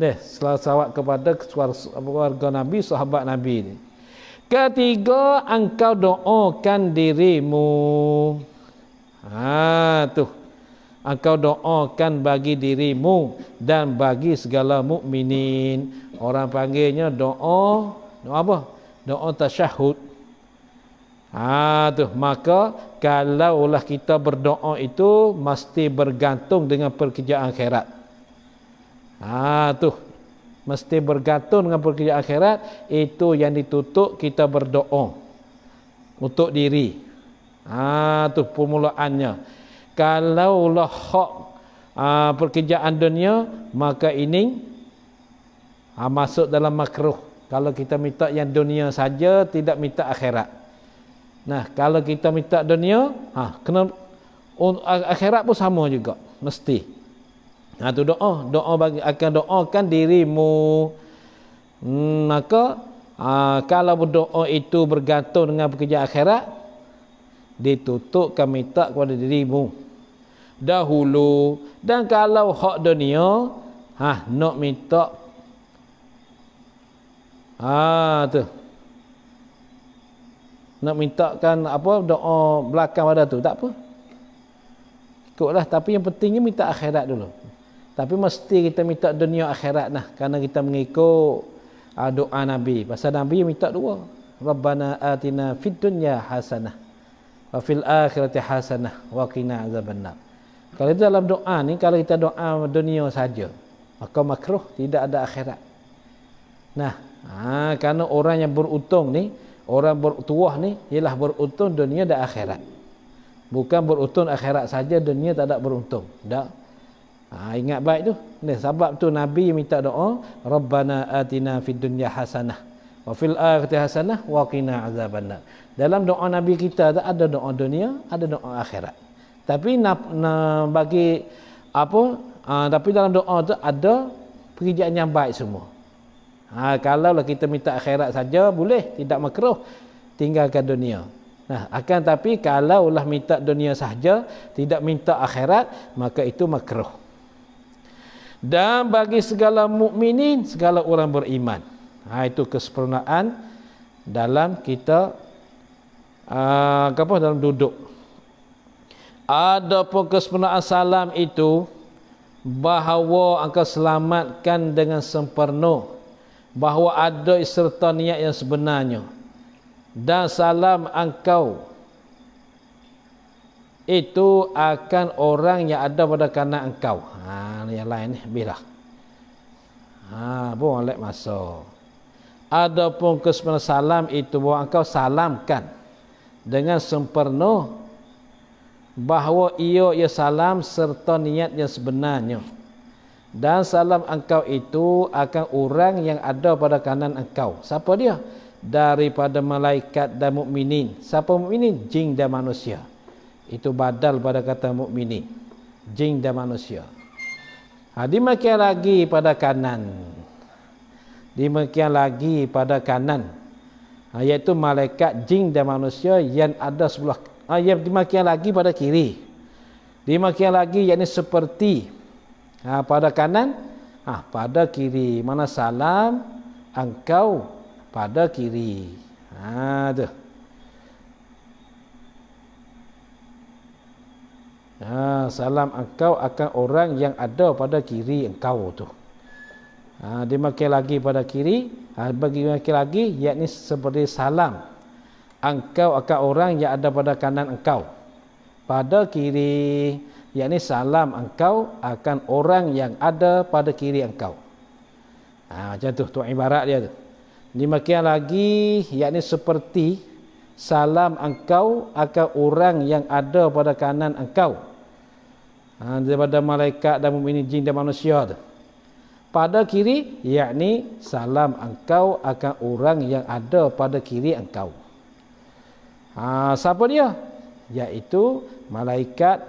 S2: deh selawat kepada keluarga nabi sahabat nabi ini ketiga engkau doakan dirimu ha tuh engkau doakan bagi dirimu dan bagi segala mukminin. Orang panggilnya doa, doa apa? Doa tasyahud. Ha tu, maka kalaulah kita berdoa itu mesti bergantung dengan pekerjaan akhirat. Ha tu, mesti bergantung dengan pekerjaan akhirat itu yang ditutup kita berdoa untuk diri. Ha tu permulaannya kalaulah hak uh, pekerjaan dunia maka ini uh, masuk dalam makruh kalau kita minta yang dunia saja tidak minta akhirat nah kalau kita minta dunia ha kena ah, akhirat pun sama juga mesti nah tu doa doa bagi akan doakan dirimu hmm, maka ha, kalau doa itu bergantung dengan pekerjaan akhirat ditutup kami tak kepada dirimu dahulu dan kalau hak dunia ha nak minta ha tu nak mintakan apa doa belakang pada tu tak apa ikutlah tapi yang pentingnya minta akhirat dulu tapi mesti kita minta dunia akhirat lah, kerana kita mengikut uh, doa nabi pasal nabi minta dua rabbana atina fid dunya hasanah wa fil akhirati hasanah wa qina azabannar kalau itu dalam doa ni, kalau kita doa dunia saja, maka makruh tidak ada akhirat. Nah, ha, karena orang yang beruntung ni, orang bertuah ni ialah beruntung dunia dan akhirat. Bukan beruntung akhirat saja dunia tak ada beruntung. Tak. Ha, ingat baik tu. Ni sebab tu Nabi minta doa, Rabbana atina fid dunya hasanah wa fil akhirati hasanah wa qina azabannar. Dalam doa Nabi kita ada doa dunia, ada doa akhirat tapi na, na, bagi apa ha, tapi dalam doa tu ada pekerjaan yang baik semua ha, kalau lah kita minta akhirat saja boleh tidak makruh tinggalkan dunia nah akan tapi kalau ulah minta dunia saja tidak minta akhirat maka itu makruh dan bagi segala mukminin segala orang beriman ha, itu kesempurnaan dalam kita uh, apa dalam duduk Adapun kesempurnaan salam itu bahawa engkau selamatkan dengan sempurna bahawa ada serta niat yang sebenarnya dan salam engkau itu akan orang yang ada pada kanan engkau. Ha yang lain ni bila. Ha pun oleh masa. Adapun kesempurnaan salam itu bahawa engkau salamkan dengan sempurna bahawa ia ia salam serta niatnya sebenarnya dan salam engkau itu akan orang yang ada pada kanan engkau siapa dia daripada malaikat dan mukminin siapa mukminin jin dan manusia itu badal pada kata mukminin jin dan manusia ha, dimakian lagi pada kanan dimakian lagi pada kanan ha, iaitu malaikat jin dan manusia yang ada sebelah Ah, dimakian lagi pada kiri. Dimakian lagi yang seperti ah, pada kanan, ah, pada kiri. Mana salam engkau pada kiri. Ada. Ha, ah, Ha, salam engkau akan orang yang ada pada kiri engkau tu. Ha, dia lagi pada kiri, ha, bagi makin lagi, yakni seperti salam engkau akan orang yang ada pada kanan engkau pada kiri yakni salam engkau akan orang yang ada pada kiri engkau ha, macam tu tu ibarat dia tu demikian lagi yakni seperti salam engkau akan orang yang ada pada kanan engkau ha, daripada malaikat dan mukmin jin dan manusia tu pada kiri yakni salam engkau akan orang yang ada pada kiri engkau Ha, siapa dia? Iaitu malaikat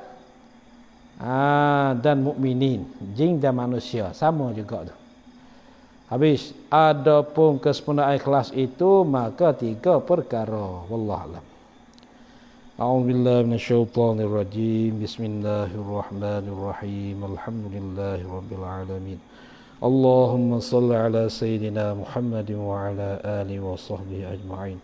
S2: ha, dan mukminin, jin dan manusia. Sama juga tu. Habis adapun pun kesempurnaan ikhlas itu maka tiga perkara. Wallah alam.
S1: Bismillahirrahmanirrahim. Bismillahirrahmanirrahim. Alhamdulillahirrahmanirrahim. Allahumma salli ala Sayyidina Muhammad wa ala alihi wa sahbihi ajma'in.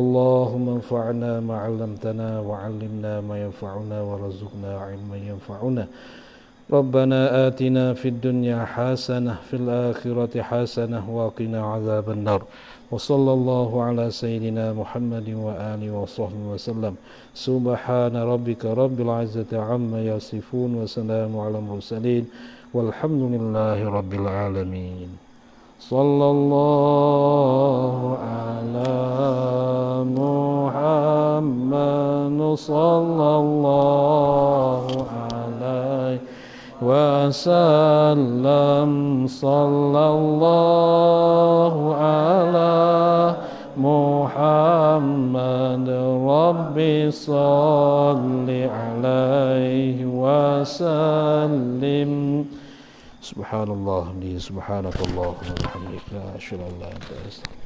S1: اللهم انفعنا ما علمتنا وعلمنا ما ينفعنا ورزقنا علما ينفعنا ربنا آتنا في الدنيا حسنة في الآخرة حسنة وقنا عذاب النار وصلى الله على سيدنا محمد وآله وصحبه وسلم سبحان ربك رب العزة عما يصفون وسلام على المرسلين والحمد لله رب العالمين صلى الله على محمد صلى الله عليه وسلم صلى الله على محمد رب صل عليه وسلم سبحان الله سبحانك اللهم وبحمدك لا إله إلا أنت